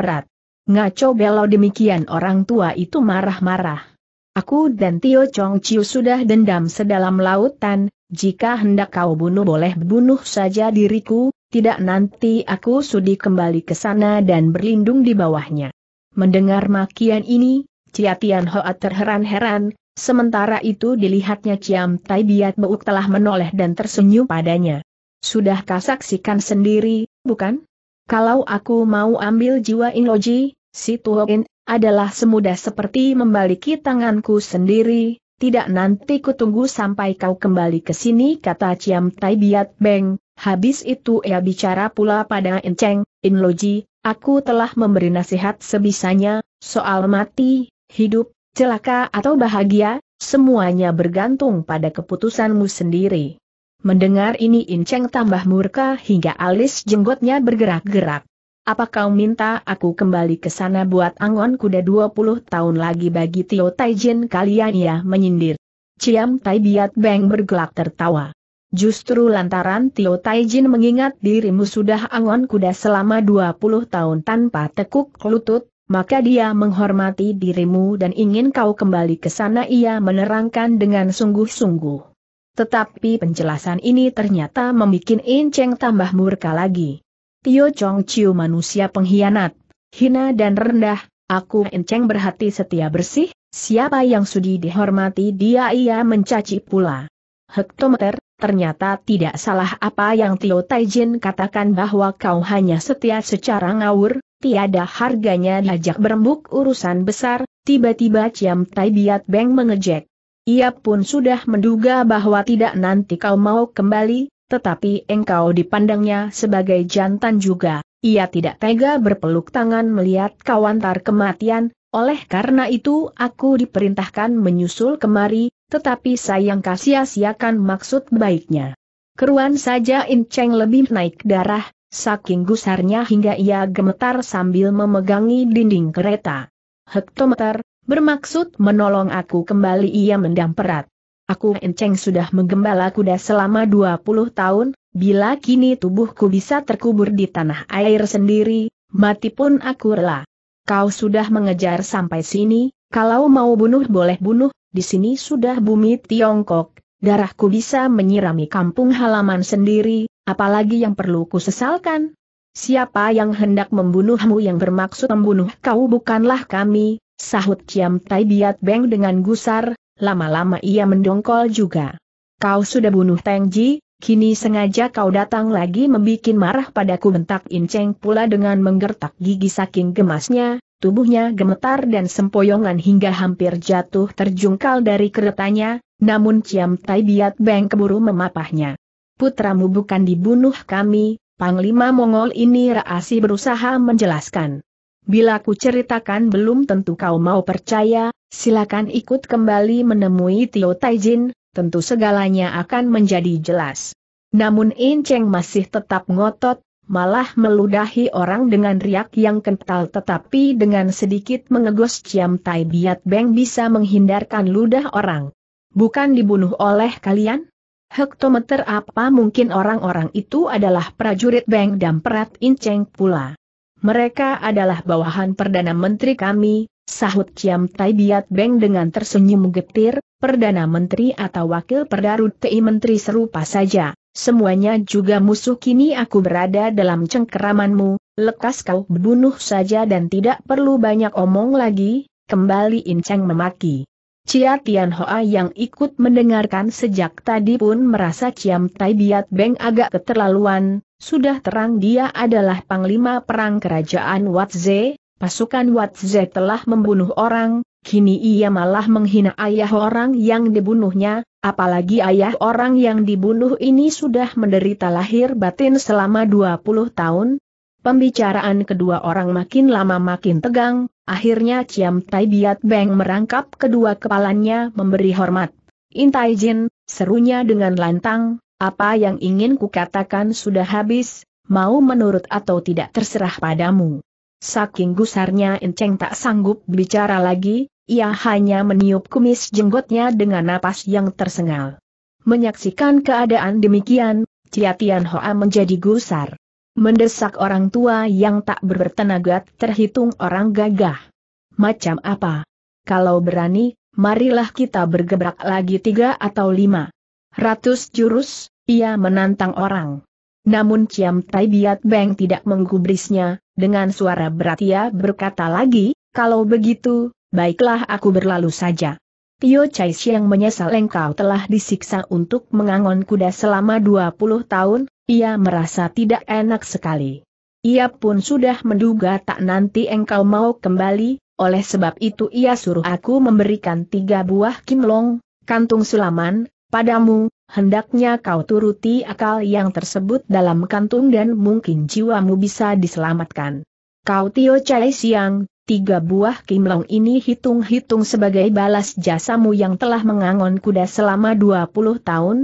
Ngaco belo demikian orang tua itu marah-marah. Aku dan Tio Chong Chiu sudah dendam sedalam lautan, jika hendak kau bunuh boleh bunuh saja diriku, tidak nanti aku sudi kembali ke sana dan berlindung di bawahnya. Mendengar makian ini, Ciatian Hoa terheran-heran, sementara itu dilihatnya Ciam Tai Biat Beuk telah menoleh dan tersenyum padanya. Sudah kasaksikan sendiri, bukan? Kalau aku mau ambil jiwa Inloji, si Tuhoin, adalah semudah seperti membaliki tanganku sendiri, tidak nanti kutunggu sampai kau kembali ke sini kata Ciam Tai Biat Beng, Habis itu ia bicara pula pada Enceng, Inloji, aku telah memberi nasihat sebisanya, soal mati, hidup, celaka atau bahagia, semuanya bergantung pada keputusanmu sendiri. Mendengar ini Inceng tambah murka hingga alis jenggotnya bergerak-gerak. Apa kau minta aku kembali ke sana buat angon kuda 20 tahun lagi bagi Tio Taijin kalian ya menyindir. Ciam Tai Biat Beng bergelak tertawa. Justru lantaran Tio Taijin mengingat dirimu sudah angon kuda selama 20 tahun tanpa tekuk lutut, maka dia menghormati dirimu dan ingin kau kembali ke sana ia menerangkan dengan sungguh-sungguh. Tetapi penjelasan ini ternyata membuat Inceng tambah murka lagi. Tio Chong Chiu manusia pengkhianat, hina dan rendah, aku Inceng berhati setia bersih, siapa yang sudi dihormati dia ia mencaci pula. Hektometer, Ternyata tidak salah apa yang Tio Taijin katakan bahwa kau hanya setia secara ngawur, tiada harganya diajak berembuk urusan besar, tiba-tiba Ciam Tai Biat Beng mengejek. Ia pun sudah menduga bahwa tidak nanti kau mau kembali, tetapi engkau dipandangnya sebagai jantan juga. Ia tidak tega berpeluk tangan melihat kawan tar kematian, oleh karena itu aku diperintahkan menyusul kemari, tetapi sayang kasia-siakan maksud baiknya. Keruan saja In Cheng lebih naik darah, saking gusarnya hingga ia gemetar sambil memegangi dinding kereta. Hektometer, bermaksud menolong aku kembali ia mendam perat. Aku In Cheng sudah menggembala kuda selama 20 tahun, bila kini tubuhku bisa terkubur di tanah air sendiri, mati pun aku rela. Kau sudah mengejar sampai sini, kalau mau bunuh boleh bunuh, di sini sudah bumi Tiongkok, darahku bisa menyirami kampung halaman sendiri, apalagi yang perlu kusesalkan? Siapa yang hendak membunuhmu yang bermaksud membunuh kau bukanlah kami, sahut Ciam Tai Biat Beng dengan gusar, lama-lama ia mendongkol juga. Kau sudah bunuh Teng Ji, kini sengaja kau datang lagi membuat marah padaku bentak Inceng pula dengan menggertak gigi saking gemasnya, tubuhnya gemetar dan sempoyongan hingga hampir jatuh terjungkal dari keretanya, namun Ciam Tai Biat Beng keburu memapahnya. Putramu bukan dibunuh kami, Panglima Mongol ini Raasi berusaha menjelaskan. Bila ku ceritakan belum tentu kau mau percaya, silakan ikut kembali menemui Tio Taijin, tentu segalanya akan menjadi jelas. Namun In masih tetap ngotot, malah meludahi orang dengan riak yang kental tetapi dengan sedikit mengegos Ciam Tai Biat Beng bisa menghindarkan ludah orang. Bukan dibunuh oleh kalian? Hektometer apa mungkin orang-orang itu adalah prajurit Beng dan Perat Inceng pula. Mereka adalah bawahan Perdana Menteri kami, sahut Ciam Tai Biat Beng dengan tersenyum getir, Perdana Menteri atau Wakil Perdarut TI Menteri serupa saja. Semuanya juga musuh kini aku berada dalam cengkeramanmu, lekas kau bunuh saja dan tidak perlu banyak omong lagi, kembali Inceng memaki. Chia Tian Hoa yang ikut mendengarkan sejak tadi pun merasa Ciam Tai Biat Beng agak keterlaluan, sudah terang dia adalah Panglima Perang Kerajaan Watze, pasukan Watze telah membunuh orang, Kini ia malah menghina ayah orang yang dibunuhnya, apalagi ayah orang yang dibunuh ini sudah menderita lahir batin selama 20 tahun. Pembicaraan kedua orang makin lama makin tegang, akhirnya Ciam Tai Biat Beng merangkap kedua kepalanya memberi hormat. Intai Jin, serunya dengan lantang, apa yang ingin kukatakan sudah habis, mau menurut atau tidak terserah padamu. Saking gusarnya Enceng tak sanggup bicara lagi, ia hanya meniup kumis jenggotnya dengan napas yang tersengal. Menyaksikan keadaan demikian, Cia Tian Hoa menjadi gusar. Mendesak orang tua yang tak bertenaga terhitung orang gagah. Macam apa? Kalau berani, marilah kita bergebrak lagi tiga atau lima. Ratus jurus, ia menantang orang. Namun Ciam Tai Biat Beng tidak menggubrisnya, dengan suara berat ia berkata lagi, kalau begitu, Baiklah aku berlalu saja. Tio Chai Xiang menyesal engkau telah disiksa untuk mengangon kuda selama 20 tahun, ia merasa tidak enak sekali. Ia pun sudah menduga tak nanti engkau mau kembali, oleh sebab itu ia suruh aku memberikan tiga buah Kim Long, kantung sulaman, padamu, hendaknya kau turuti akal yang tersebut dalam kantung dan mungkin jiwamu bisa diselamatkan. Kau Tio Chai Siang, Tiga buah kimlong ini hitung-hitung sebagai balas jasamu yang telah mengangon kuda selama 20 tahun.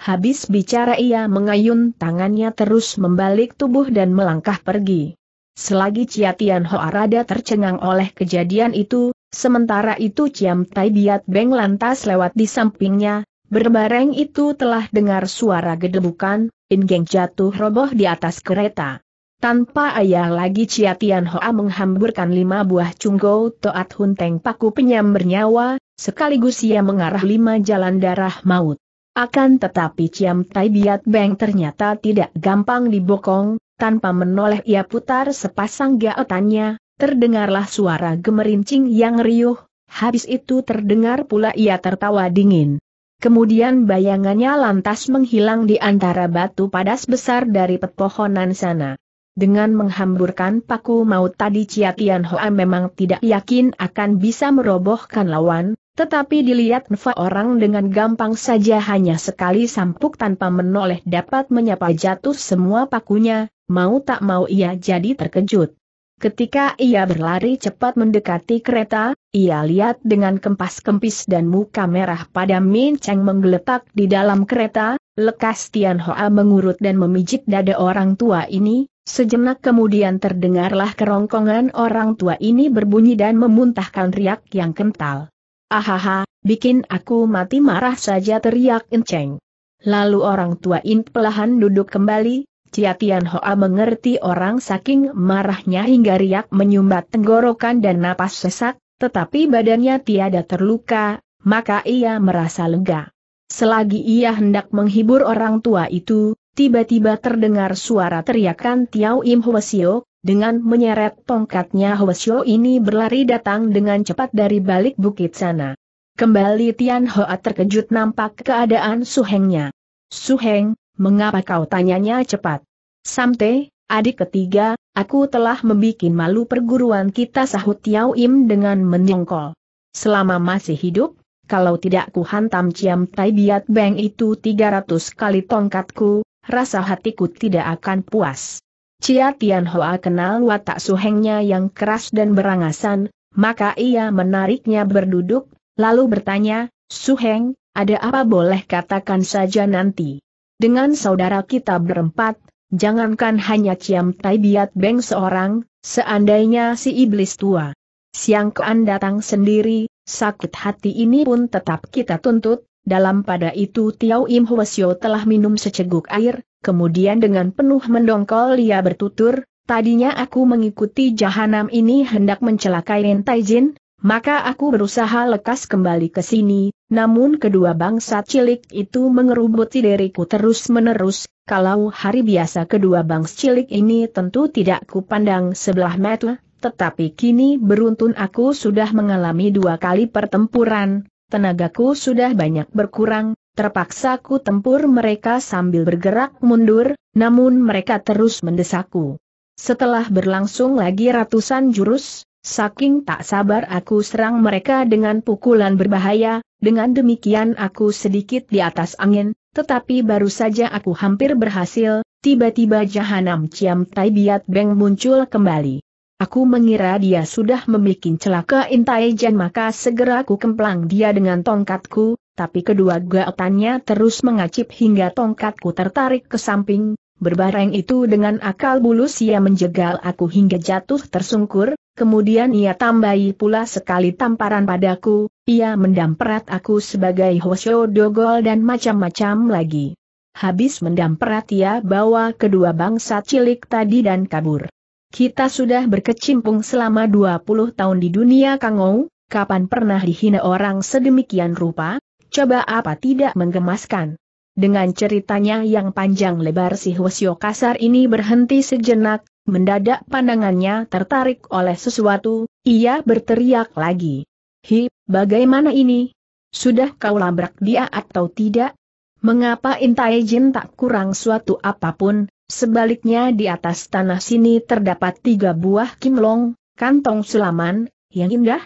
Habis bicara ia mengayun tangannya terus membalik tubuh dan melangkah pergi. Selagi Ciatian Tian Hoa tercengang oleh kejadian itu, sementara itu Ciam Tai Biat Beng lantas lewat di sampingnya, berbareng itu telah dengar suara gedebukan, Ingeng jatuh roboh di atas kereta. Tanpa ayah lagi Chia Tian Hoa menghamburkan lima buah cunggo toat hunteng paku penyam bernyawa, sekaligus ia mengarah lima jalan darah maut. Akan tetapi Ciam Tai Biat Beng ternyata tidak gampang dibokong, tanpa menoleh ia putar sepasang gaotannya, terdengarlah suara gemerincing yang riuh, habis itu terdengar pula ia tertawa dingin. Kemudian bayangannya lantas menghilang di antara batu padas besar dari pepohonan sana. Dengan menghamburkan paku maut tadi Chia Tian Hoa memang tidak yakin akan bisa merobohkan lawan, tetapi dilihat Nfa orang dengan gampang saja hanya sekali sampuk tanpa menoleh dapat menyapa jatuh semua pakunya, mau tak mau ia jadi terkejut. Ketika ia berlari cepat mendekati kereta, ia lihat dengan kempas-kempis dan muka merah pada Min Cheng menggeletak di dalam kereta, Lekas Tian Hoa mengurut dan memijit dada orang tua ini, sejenak kemudian terdengarlah kerongkongan orang tua ini berbunyi dan memuntahkan riak yang kental. Ahaha, bikin aku mati marah saja teriak Cheng. Lalu orang tua In pelahan duduk kembali, Cia Tian Hoa mengerti orang saking marahnya hingga riak menyumbat tenggorokan dan napas sesak, tetapi badannya tiada terluka, maka ia merasa lega. Selagi ia hendak menghibur orang tua itu, tiba-tiba terdengar suara teriakan Tiao Im Hwasio. dengan menyeret tongkatnya Hwasio ini berlari datang dengan cepat dari balik bukit sana. Kembali Tian Hoa terkejut nampak keadaan Suhengnya. Suheng, mengapa kau tanyanya cepat? Samte, adik ketiga, aku telah membuat malu perguruan kita sahut Tiao Im dengan menyongkol. Selama masih hidup, kalau tidak ku hantam Ciam Tai Biat Beng itu 300 kali tongkatku, rasa hatiku tidak akan puas. Cia Tian Hoa kenal watak suhengnya yang keras dan berangasan, maka ia menariknya berduduk, lalu bertanya, Suheng, ada apa boleh katakan saja nanti. Dengan saudara kita berempat, jangankan hanya Ciam Tai Biat Beng seorang, seandainya si iblis tua. Siang Kean datang sendiri, Sakit hati ini pun tetap kita tuntut, dalam pada itu Tiao Im Hwasyo telah minum seceguk air, kemudian dengan penuh mendongkol ia bertutur, tadinya aku mengikuti jahanam ini hendak mencelakai Rentai Jin, maka aku berusaha lekas kembali ke sini, namun kedua bangsa cilik itu mengerubuti diriku terus-menerus, kalau hari biasa kedua bangsa cilik ini tentu tidak kupandang sebelah mata, tetapi kini beruntun aku sudah mengalami dua kali pertempuran, tenagaku sudah banyak berkurang, terpaksa ku tempur mereka sambil bergerak mundur, namun mereka terus mendesakku. Setelah berlangsung lagi ratusan jurus, saking tak sabar aku serang mereka dengan pukulan berbahaya, dengan demikian aku sedikit di atas angin, tetapi baru saja aku hampir berhasil, tiba-tiba Jahanam Ciam Tai Biat Beng muncul kembali. Aku mengira dia sudah membuat celaka intai Intaijan maka segera ku kemplang dia dengan tongkatku, tapi kedua gaotannya terus mengacip hingga tongkatku tertarik ke samping, berbareng itu dengan akal bulus ia menjegal aku hingga jatuh tersungkur, kemudian ia tambahi pula sekali tamparan padaku, ia mendamperat aku sebagai Hosyo Dogol dan macam-macam lagi. Habis mendamperat ia bawa kedua bangsa cilik tadi dan kabur. Kita sudah berkecimpung selama 20 tahun di dunia kangou, kapan pernah dihina orang sedemikian rupa, coba apa tidak menggemaskan. Dengan ceritanya yang panjang lebar si Hwasyo kasar ini berhenti sejenak, mendadak pandangannya tertarik oleh sesuatu, ia berteriak lagi. Hi, bagaimana ini? Sudah kau labrak dia atau tidak? Mengapa Intai Jin tak kurang suatu apapun, Sebaliknya di atas tanah sini terdapat tiga buah kimlong, kantong sulaman, yang indah.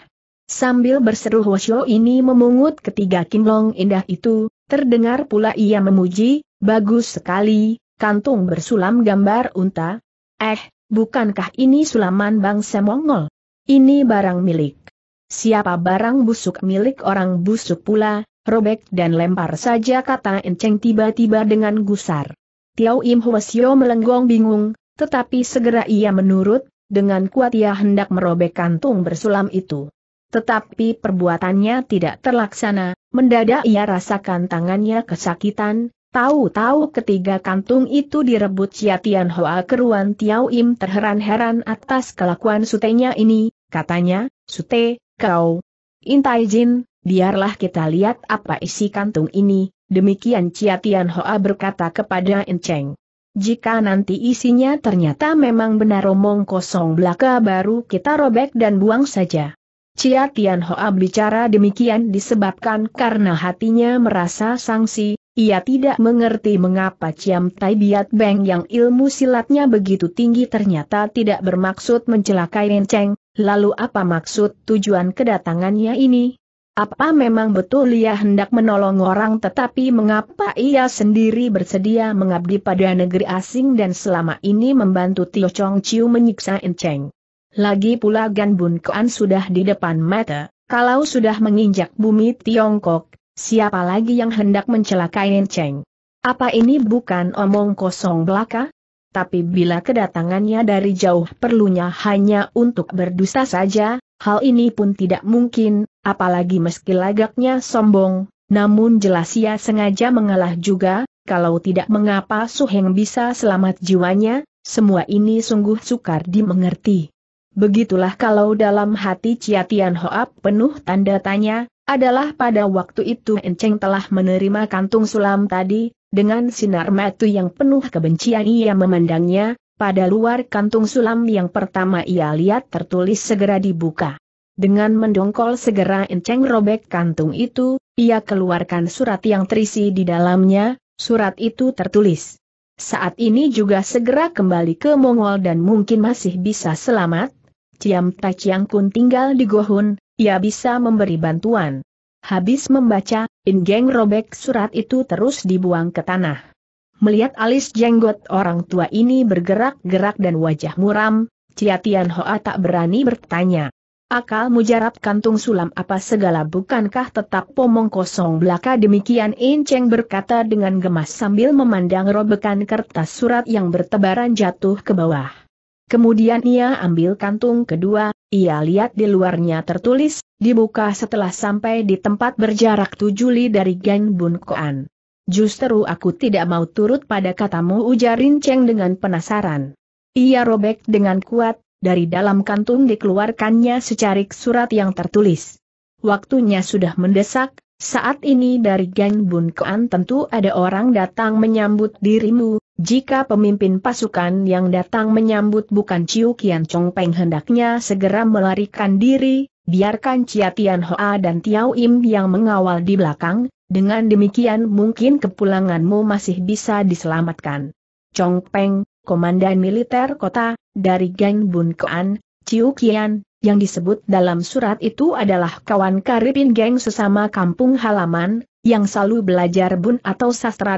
Sambil berseru Hosyo ini memungut ketiga kimlong indah itu, terdengar pula ia memuji, bagus sekali, kantung bersulam gambar unta. Eh, bukankah ini sulaman bangsa Mongol? Ini barang milik. Siapa barang busuk milik orang busuk pula, robek dan lempar saja kata Enceng tiba-tiba dengan gusar. Tiao Im Hwasyo melenggong bingung, tetapi segera ia menurut, dengan kuat ia hendak merobek kantung bersulam itu. Tetapi perbuatannya tidak terlaksana, mendadak ia rasakan tangannya kesakitan, tahu-tahu ketiga kantung itu direbut siatian Hoa keruan Tiao Im terheran-heran atas kelakuan sutenya ini, katanya, Sute, kau, Intai Jin, biarlah kita lihat apa isi kantung ini, Demikian Chia Tian Hoa berkata kepada Enceng. Jika nanti isinya ternyata memang benar omong kosong belaka baru kita robek dan buang saja. Chia Tian Hoa bicara demikian disebabkan karena hatinya merasa sangsi, ia tidak mengerti mengapa Ciam Tai Biat Beng yang ilmu silatnya begitu tinggi ternyata tidak bermaksud mencelakai Enceng, lalu apa maksud tujuan kedatangannya ini? Apa memang betul ia hendak menolong orang tetapi mengapa ia sendiri bersedia mengabdi pada negeri asing dan selama ini membantu Tio Chong Chiu menyiksa Enceng? Lagi pula Gan Bun Kuan sudah di depan mata, kalau sudah menginjak bumi Tiongkok, siapa lagi yang hendak mencelakai Enceng? Apa ini bukan omong kosong belaka? Tapi bila kedatangannya dari jauh perlunya hanya untuk berdusta saja, Hal ini pun tidak mungkin, apalagi meski lagaknya sombong, namun jelas ia sengaja mengalah juga, kalau tidak mengapa Suheng bisa selamat jiwanya, semua ini sungguh sukar dimengerti. Begitulah kalau dalam hati Ciatian Hoap penuh tanda tanya, adalah pada waktu itu Enceng telah menerima kantung sulam tadi, dengan sinar mata yang penuh kebencian ia memandangnya, pada luar kantung sulam yang pertama ia lihat tertulis segera dibuka. Dengan mendongkol segera enceng robek kantung itu, ia keluarkan surat yang terisi di dalamnya, surat itu tertulis. Saat ini juga segera kembali ke Mongol dan mungkin masih bisa selamat. Ciam Tachiang pun tinggal di Gohun, ia bisa memberi bantuan. Habis membaca, Ingeng robek surat itu terus dibuang ke tanah. Melihat alis jenggot orang tua ini bergerak-gerak dan wajah muram, Cia Tian Hoa tak berani bertanya. Akal mujarab kantung sulam apa segala bukankah tetap pomong kosong belaka demikian In Cheng berkata dengan gemas sambil memandang robekan kertas surat yang bertebaran jatuh ke bawah. Kemudian ia ambil kantung kedua, ia lihat di luarnya tertulis, dibuka setelah sampai di tempat berjarak tujuh li dari Gang Bun Koan. Justru aku tidak mau turut pada katamu ujar Cheng dengan penasaran. Ia robek dengan kuat, dari dalam kantung dikeluarkannya secarik surat yang tertulis. Waktunya sudah mendesak, saat ini dari Gang Bun kean tentu ada orang datang menyambut dirimu, jika pemimpin pasukan yang datang menyambut bukan Ciu Kian Chong Peng hendaknya segera melarikan diri, biarkan Chia Tian Hoa dan Tiao Im yang mengawal di belakang, dengan demikian mungkin kepulanganmu masih bisa diselamatkan. Chong Peng, Komandan Militer Kota, dari geng Bun Kean, Ciu Kian, yang disebut dalam surat itu adalah kawan karipin geng sesama kampung halaman, yang selalu belajar bun atau sastra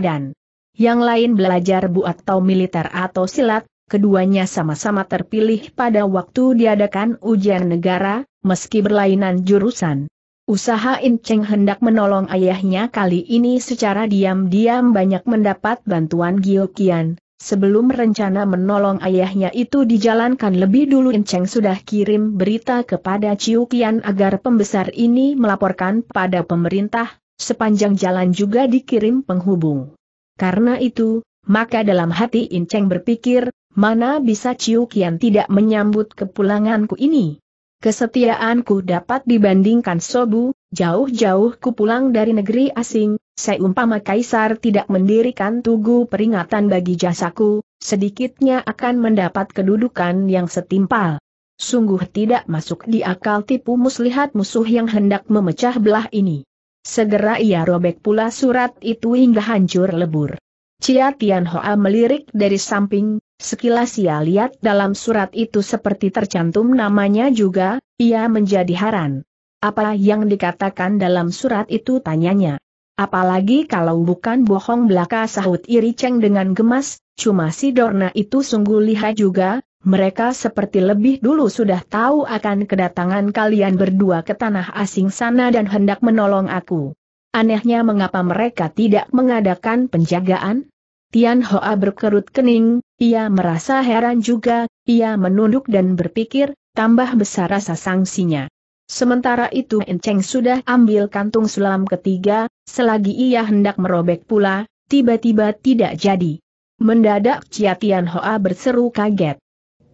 yang lain belajar bu atau militer atau silat, keduanya sama-sama terpilih pada waktu diadakan ujian negara, meski berlainan jurusan. Usaha In Cheng hendak menolong ayahnya kali ini secara diam-diam banyak mendapat bantuan Kian. Sebelum rencana menolong ayahnya itu dijalankan lebih dulu In Cheng sudah kirim berita kepada Ciu Kian agar pembesar ini melaporkan pada pemerintah, sepanjang jalan juga dikirim penghubung. Karena itu, maka dalam hati In Cheng berpikir, mana bisa Ciu Kian tidak menyambut kepulanganku ini? Kesetiaanku dapat dibandingkan Sobu, jauh-jauh ku pulang dari negeri asing, seumpama Kaisar tidak mendirikan tugu peringatan bagi jasaku, sedikitnya akan mendapat kedudukan yang setimpal. Sungguh tidak masuk di akal tipu muslihat musuh yang hendak memecah belah ini. Segera ia robek pula surat itu hingga hancur lebur. Cia Tian Hoa melirik dari samping, Sekilas ia lihat dalam surat itu seperti tercantum namanya juga, ia menjadi haran. Apa yang dikatakan dalam surat itu tanyanya. Apalagi kalau bukan bohong belaka sahut Iri Cheng dengan gemas, cuma si Dorna itu sungguh lihai juga, mereka seperti lebih dulu sudah tahu akan kedatangan kalian berdua ke tanah asing sana dan hendak menolong aku. Anehnya mengapa mereka tidak mengadakan penjagaan? Tian Hoa berkerut kening, ia merasa heran juga, ia menunduk dan berpikir, tambah besar rasa sanksinya. Sementara itu Enceng sudah ambil kantung sulam ketiga, selagi ia hendak merobek pula, tiba-tiba tidak jadi. Mendadak Cia Tian Hoa berseru kaget.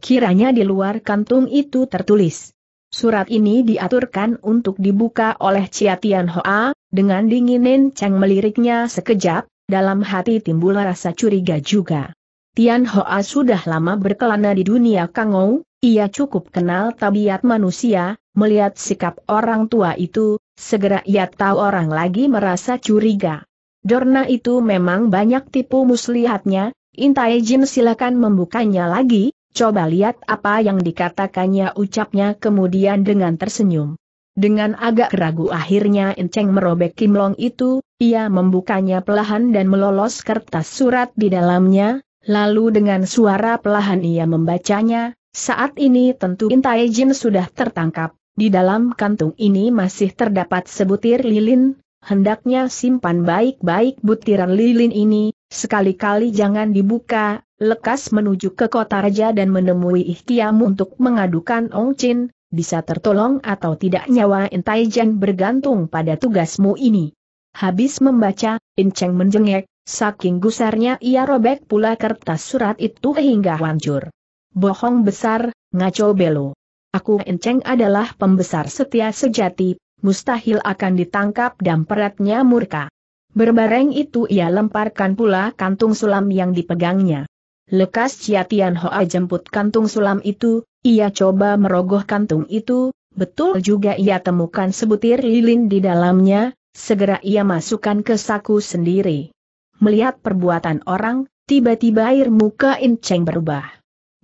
Kiranya di luar kantung itu tertulis. Surat ini diaturkan untuk dibuka oleh Cia Tian Hoa, dengan dingin Enceng meliriknya sekejap, dalam hati timbul rasa curiga juga. Tian Hoa sudah lama berkelana di dunia Kangou, ia cukup kenal tabiat manusia, melihat sikap orang tua itu, segera ia tahu orang lagi merasa curiga. Dorna itu memang banyak tipu muslihatnya, Intai Jin silakan membukanya lagi, coba lihat apa yang dikatakannya ucapnya kemudian dengan tersenyum. Dengan agak ragu akhirnya Enceng merobek kimlong itu, ia membukanya pelahan dan melolos kertas surat di dalamnya, lalu dengan suara pelahan ia membacanya, saat ini tentu Intai Jin sudah tertangkap, di dalam kantung ini masih terdapat sebutir lilin, hendaknya simpan baik-baik butiran lilin ini, sekali-kali jangan dibuka, lekas menuju ke kota raja dan menemui ikhtiam untuk mengadukan Ong Chin, bisa tertolong atau tidak nyawa Intaijan bergantung pada tugasmu ini. Habis membaca, Inceng menjengek, saking gusarnya ia robek pula kertas surat itu hingga hancur. Bohong besar, ngaco belo. Aku Inceng adalah pembesar setia sejati, mustahil akan ditangkap dan peratnya murka. Berbareng itu ia lemparkan pula kantung sulam yang dipegangnya. Lekas Ciatian Hoa jemput kantung sulam itu, ia coba merogoh kantung itu, betul juga ia temukan sebutir lilin di dalamnya, segera ia masukkan ke saku sendiri. Melihat perbuatan orang, tiba-tiba air muka Inceng berubah.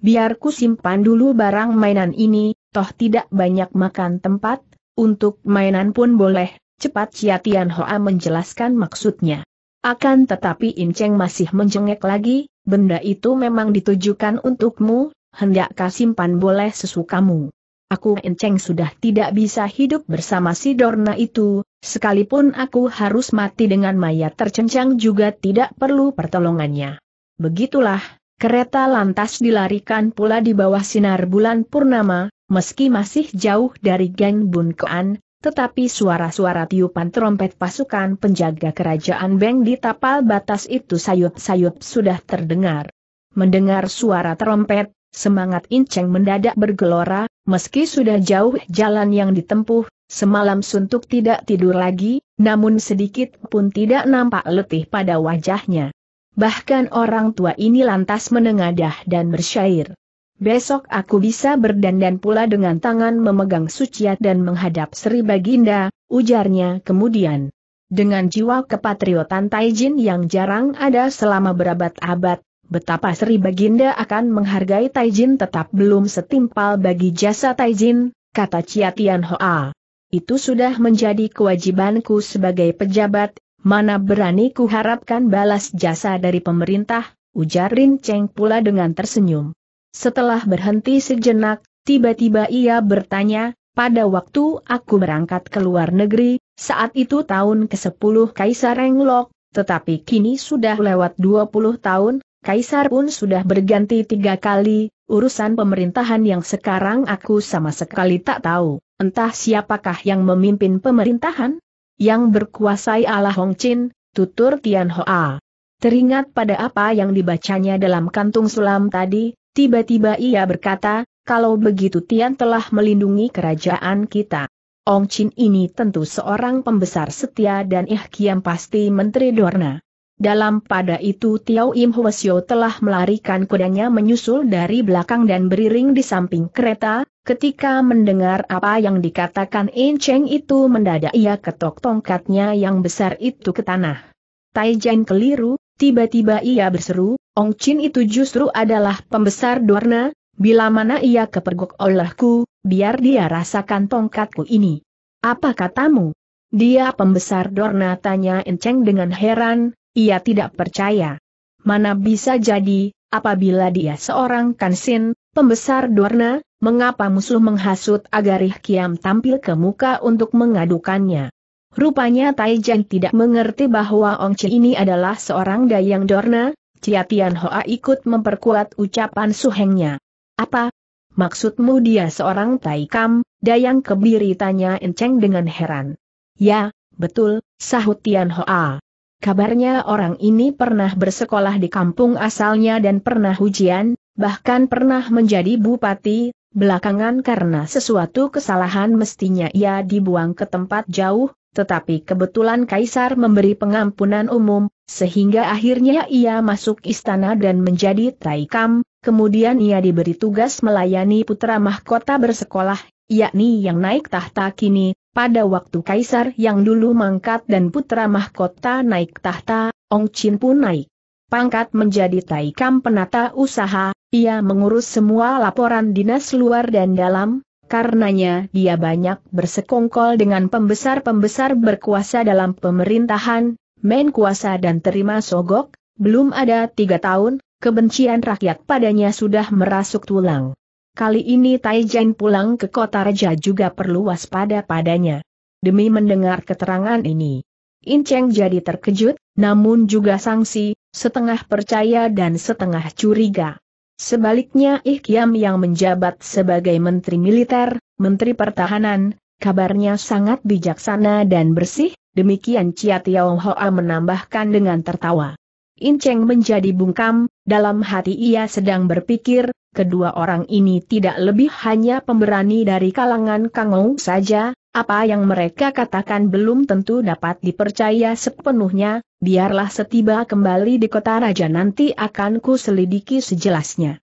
Biarku simpan dulu barang mainan ini, toh tidak banyak makan tempat, untuk mainan pun boleh, cepat Cia Tian Hoa menjelaskan maksudnya. Akan tetapi Inceng masih menjengek lagi, benda itu memang ditujukan untukmu, hendak kasimpan boleh sesukamu. Aku enceng sudah tidak bisa hidup bersama si Dorna itu, sekalipun aku harus mati dengan mayat tercencang juga tidak perlu pertolongannya. Begitulah, kereta lantas dilarikan pula di bawah sinar bulan purnama, meski masih jauh dari geng Bunkoan, tetapi suara-suara tiupan trompet pasukan penjaga kerajaan Beng di tapal batas itu sayup-sayup sudah terdengar. Mendengar suara trompet, Semangat Inceng mendadak bergelora, meski sudah jauh jalan yang ditempuh, semalam suntuk tidak tidur lagi, namun sedikit pun tidak nampak letih pada wajahnya. Bahkan orang tua ini lantas menengadah dan bersyair. Besok aku bisa berdandan pula dengan tangan memegang suciat dan menghadap Sri Baginda, ujarnya kemudian. Dengan jiwa kepatriotan Taijin yang jarang ada selama berabad-abad, Betapa Sri Baginda akan menghargai Taijin tetap belum setimpal bagi jasa Taijin, kata Chia Tian Hoa. Itu sudah menjadi kewajibanku sebagai pejabat, mana berani ku harapkan balas jasa dari pemerintah, ujar Rin Cheng pula dengan tersenyum. Setelah berhenti sejenak, tiba-tiba ia bertanya, pada waktu aku berangkat ke luar negeri, saat itu tahun ke-10 Kaisar Renglok, tetapi kini sudah lewat 20 tahun, Kaisar pun sudah berganti tiga kali, urusan pemerintahan yang sekarang aku sama sekali tak tahu, entah siapakah yang memimpin pemerintahan? Yang berkuasai Allah Hong Chin, tutur Tian Hoa. Teringat pada apa yang dibacanya dalam kantung sulam tadi, tiba-tiba ia berkata, kalau begitu Tian telah melindungi kerajaan kita. Ong Chin ini tentu seorang pembesar setia dan ikhkiam pasti Menteri Dorna. Dalam pada itu Tiao Im Hwasyo telah melarikan kudanya menyusul dari belakang dan beriring di samping kereta, ketika mendengar apa yang dikatakan In Cheng itu mendadak ia ketok tongkatnya yang besar itu ke tanah. Tai keliru, tiba-tiba ia berseru, Ong Chin itu justru adalah pembesar Dorna, bila mana ia kepergok olehku, biar dia rasakan tongkatku ini. Apa katamu? Dia pembesar Dorna tanya In Cheng dengan heran, ia tidak percaya. Mana bisa jadi, apabila dia seorang kansin, pembesar Dorna, mengapa musuh menghasut agar Kiam tampil ke muka untuk mengadukannya. Rupanya Taijan tidak mengerti bahwa Chi ini adalah seorang dayang Dorna, Chia Tian Hoa ikut memperkuat ucapan suhengnya. Apa? Maksudmu dia seorang Taikam, dayang kebiri tanya Enceng dengan heran. Ya, betul, sahut Tian Hoa. Kabarnya orang ini pernah bersekolah di kampung asalnya dan pernah ujian, bahkan pernah menjadi bupati, belakangan karena sesuatu kesalahan mestinya ia dibuang ke tempat jauh, tetapi kebetulan Kaisar memberi pengampunan umum, sehingga akhirnya ia masuk istana dan menjadi taikam, kemudian ia diberi tugas melayani putra mahkota bersekolah, yakni yang naik tahta kini, pada waktu kaisar yang dulu mangkat dan putra mahkota naik tahta, Ong Chin pun naik pangkat menjadi taikam penata usaha, ia mengurus semua laporan dinas luar dan dalam, karenanya dia banyak bersekongkol dengan pembesar-pembesar berkuasa dalam pemerintahan, main kuasa dan terima sogok, belum ada tiga tahun, kebencian rakyat padanya sudah merasuk tulang. Kali ini Taijan pulang ke kota raja juga perlu waspada padanya. Demi mendengar keterangan ini, Inceng jadi terkejut, namun juga sangsi, setengah percaya dan setengah curiga. Sebaliknya Kiam yang menjabat sebagai Menteri Militer, Menteri Pertahanan, kabarnya sangat bijaksana dan bersih, demikian Chia Tiao Hoa menambahkan dengan tertawa. Inceng menjadi bungkam, dalam hati ia sedang berpikir, kedua orang ini tidak lebih hanya pemberani dari kalangan Kangou saja, apa yang mereka katakan belum tentu dapat dipercaya sepenuhnya, biarlah setiba kembali di kota raja nanti akan ku selidiki sejelasnya.